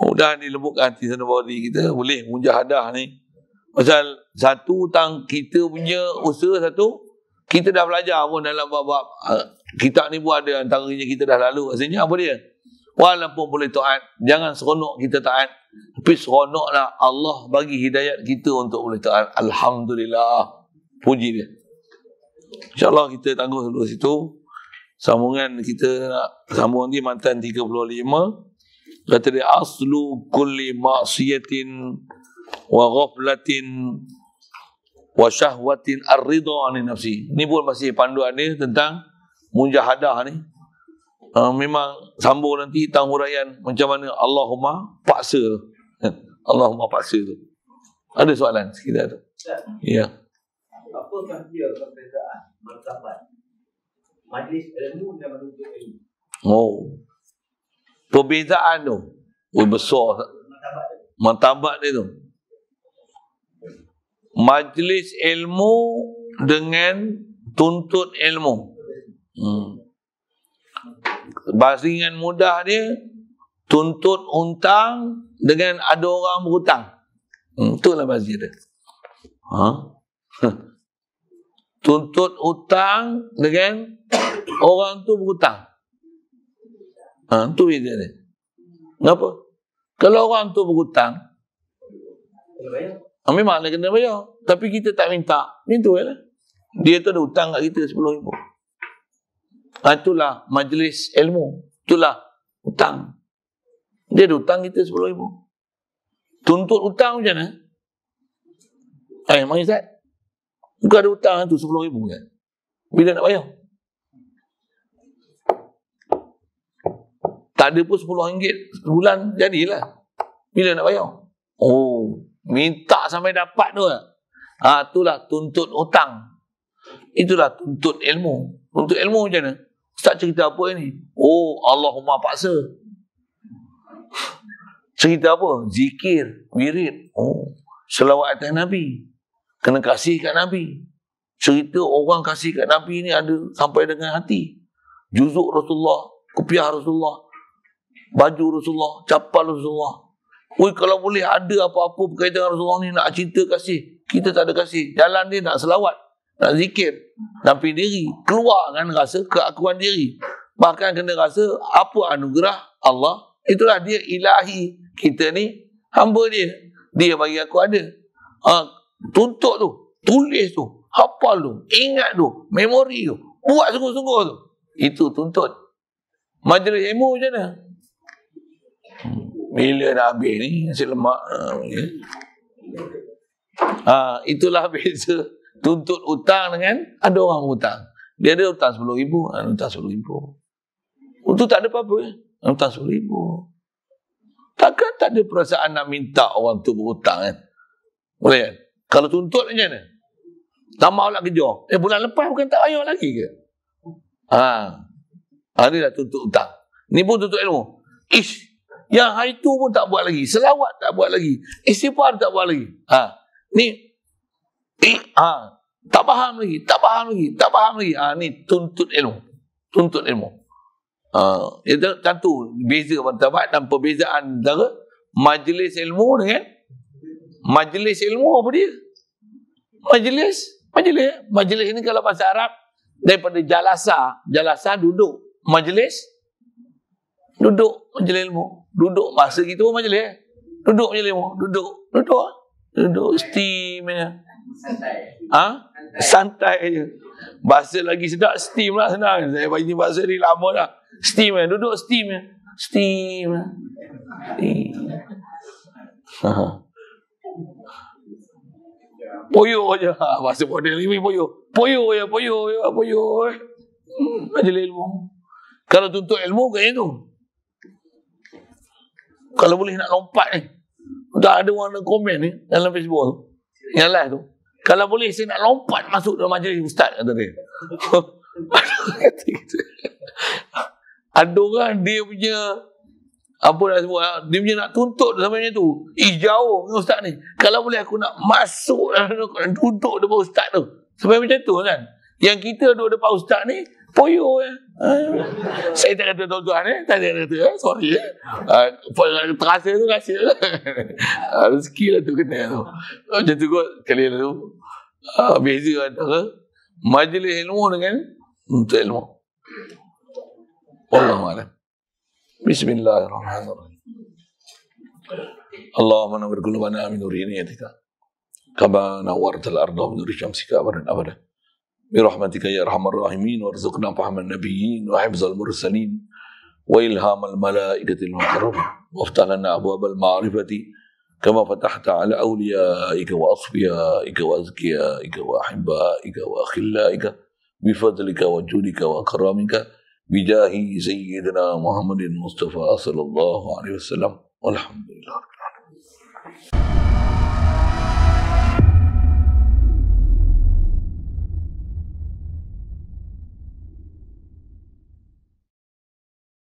Mudah ni lembutkan hati sanubari kita boleh hadah ni. Pasal satu tang kita punya usaha satu kita dah belajar pun dalam bab-bab eh, kitab ni pun ada antaranya kita dah lalu. asalnya apa dia? Walaupun boleh taat, jangan seronok kita taat. Tapi seronoklah Allah bagi hidayat kita untuk boleh taat. Alhamdulillah. Puji dia. InsyaAllah kita tangguh dulu situ. Sambungan kita nak sambung lagi mantan 35 kata dia aslu kulli maksiatin wa ghaflatin wa syahwatin ar-ridha ani nafsi. Ni pun masih panduan ni tentang mujahadah ni. Uh, memang sambung nanti tang huraian macam mana Allahumma paksa (laughs) Allahumma paksa tu. Ada soalan sekitar tu? Ya. Yeah. Apakah dia perbezaan martabat? Majlis ilmu dan menuntut ilmu? Oh perbezaan tu oh, besar martabat dia tu majlis ilmu dengan tuntut ilmu hmm. basingan mudah dia tuntut untang dengan ada orang berhutang hmm, itulah basingan dia ha? (laughs) tuntut hutang dengan orang tu berhutang Ha, tu dia ni. Kenapa? Kalau orang tu berhutang, kena ah, bayar. memang dia kena bayar. Tapi kita tak minta. Itu je lah. Dia tu ada hutang kat kita sepuluh ribu. Ha, itulah majlis ilmu. Itulah hutang. Dia ada hutang kita sepuluh ribu. Tuntut hutang macam mana? Eh, Mak Izzat. Bukan ada hutang tu sepuluh ribu kan? Bila nak bayar? Tak ada pun sepuluh ringgit sebulan jadilah. Bila nak bayar? Oh, minta sampai dapat tu lah. Ha, itulah tuntut hutang. Itulah tuntut ilmu. Tuntut ilmu macam mana? Ustaz cerita apa ini? Oh, Allahumma paksa. Cerita apa? Zikir, wirid. Oh, selawat atas Nabi. Kena kasih kat Nabi. Cerita orang kasih kat Nabi ni ada sampai dengan hati. Juzuk Rasulullah, kupiah Rasulullah, baju Rasulullah, capal Rasulullah. Ui kalau boleh ada apa-apa berkaitan dengan Rasulullah ni nak cinta kasih. Kita tak ada kasih. Jalan dia nak selawat, nak zikir, nampin diri, keluar kan rasa keakuan diri. Bahkan kena rasa apa anugerah Allah, itulah dia ilahi. Kita ni hamba dia. Dia bagi aku ada. Ha, tuntut tu, tulis tu, hafal tu, ingat tu, memori tu. Buat sungguh-sungguh tu. Itu tuntut. Majlis ilmu macam mana? bila dah habis ni nasi lemak ha, itulah (laughs) beza tuntut hutang dengan ada orang hutang dia ada hutang sepuluh ribu hutang sepuluh ribu Untuk tak ada apa-apa ya? hutang sepuluh ribu takkan tak ada perasaan nak minta orang tu berhutang kan boleh kan kalau tuntut macam mana tak mahu nak kerja eh bulan lepas bukan tak ayuh lagi ke ha. ha ni dah tuntut hutang ni pun tuntut ilmu ish yang hari tu pun tak buat lagi. Selawat tak buat lagi. Istighfar tak buat lagi. Ha. Ni. Eh, ha. Tak faham lagi. Tak faham lagi. Tak faham lagi. Ha. Ni tuntut ilmu. Tuntut ilmu. Ha. Itu tentu beza pantabat dan perbezaan antara majlis ilmu dengan majlis ilmu apa dia? Majlis. Majlis. Majlis ini kalau bahasa Arab daripada jalasa. Jalasa duduk. Majlis. Duduk majlis ilmu duduk masa gitu pun majlis. Eh. Duduk majlis pun. Duduk. Duduk. Duduk steam je. Santai. Ha? Santai je. Bahasa lagi sedap steam lah senang. Saya bagi ni bahasa ni lama dah. Steam je. Duduk steam je. Steam. Ha. Poyo je. Ha, bahasa model ni poyo. Poyo ya Poyo ya Poyo je. Majlis ilmu. Kalau tuntut ilmu ke? itu. Kalau boleh nak lompat ni. Tak ada orang nak komen ni dalam Facebook tu. Yang live tu. Kalau boleh saya nak lompat masuk dalam majlis ustaz kata dia. (laughs) ada orang dia punya apa nak sebut ah, dia punya nak tuntut sampai macam tu. Ih jauh ni ustaz ni. Kalau boleh aku nak masuk dalam (laughs) duduk depan ustaz tu. Sampai macam tu kan. Yang kita duduk depan ustaz ni Poyo eh. Uh, saya tak kata tuan-tuan eh. Tak kata tuan eh. Sorry eh. Uh, terasa tu kasih lah. Uh, rezeki lah tu kena tu. Ah, macam tu kot kali tu. Uh, beza antara majlis ilmu dengan untuk ilmu. Allah ma'ala. Bismillahirrahmanirrahim. Allahumma nawwir qulubana min nurini yatika. Kama nawwarta al-ardha min nuri shamsika abadan abadan. برحمتك يا ارحم الراحمين وارزقنا فهم النبيين وحفظ المرسلين والهام الملائكه المكرمه وافتح لنا ابواب المعرفه كما فتحت على اوليائك واصفيائك وازكيائك واحبائك واخلائك بفضلك وجودك وكرامك بجاه سيدنا محمد المصطفى صلى الله عليه وسلم والحمد لله رب العالمين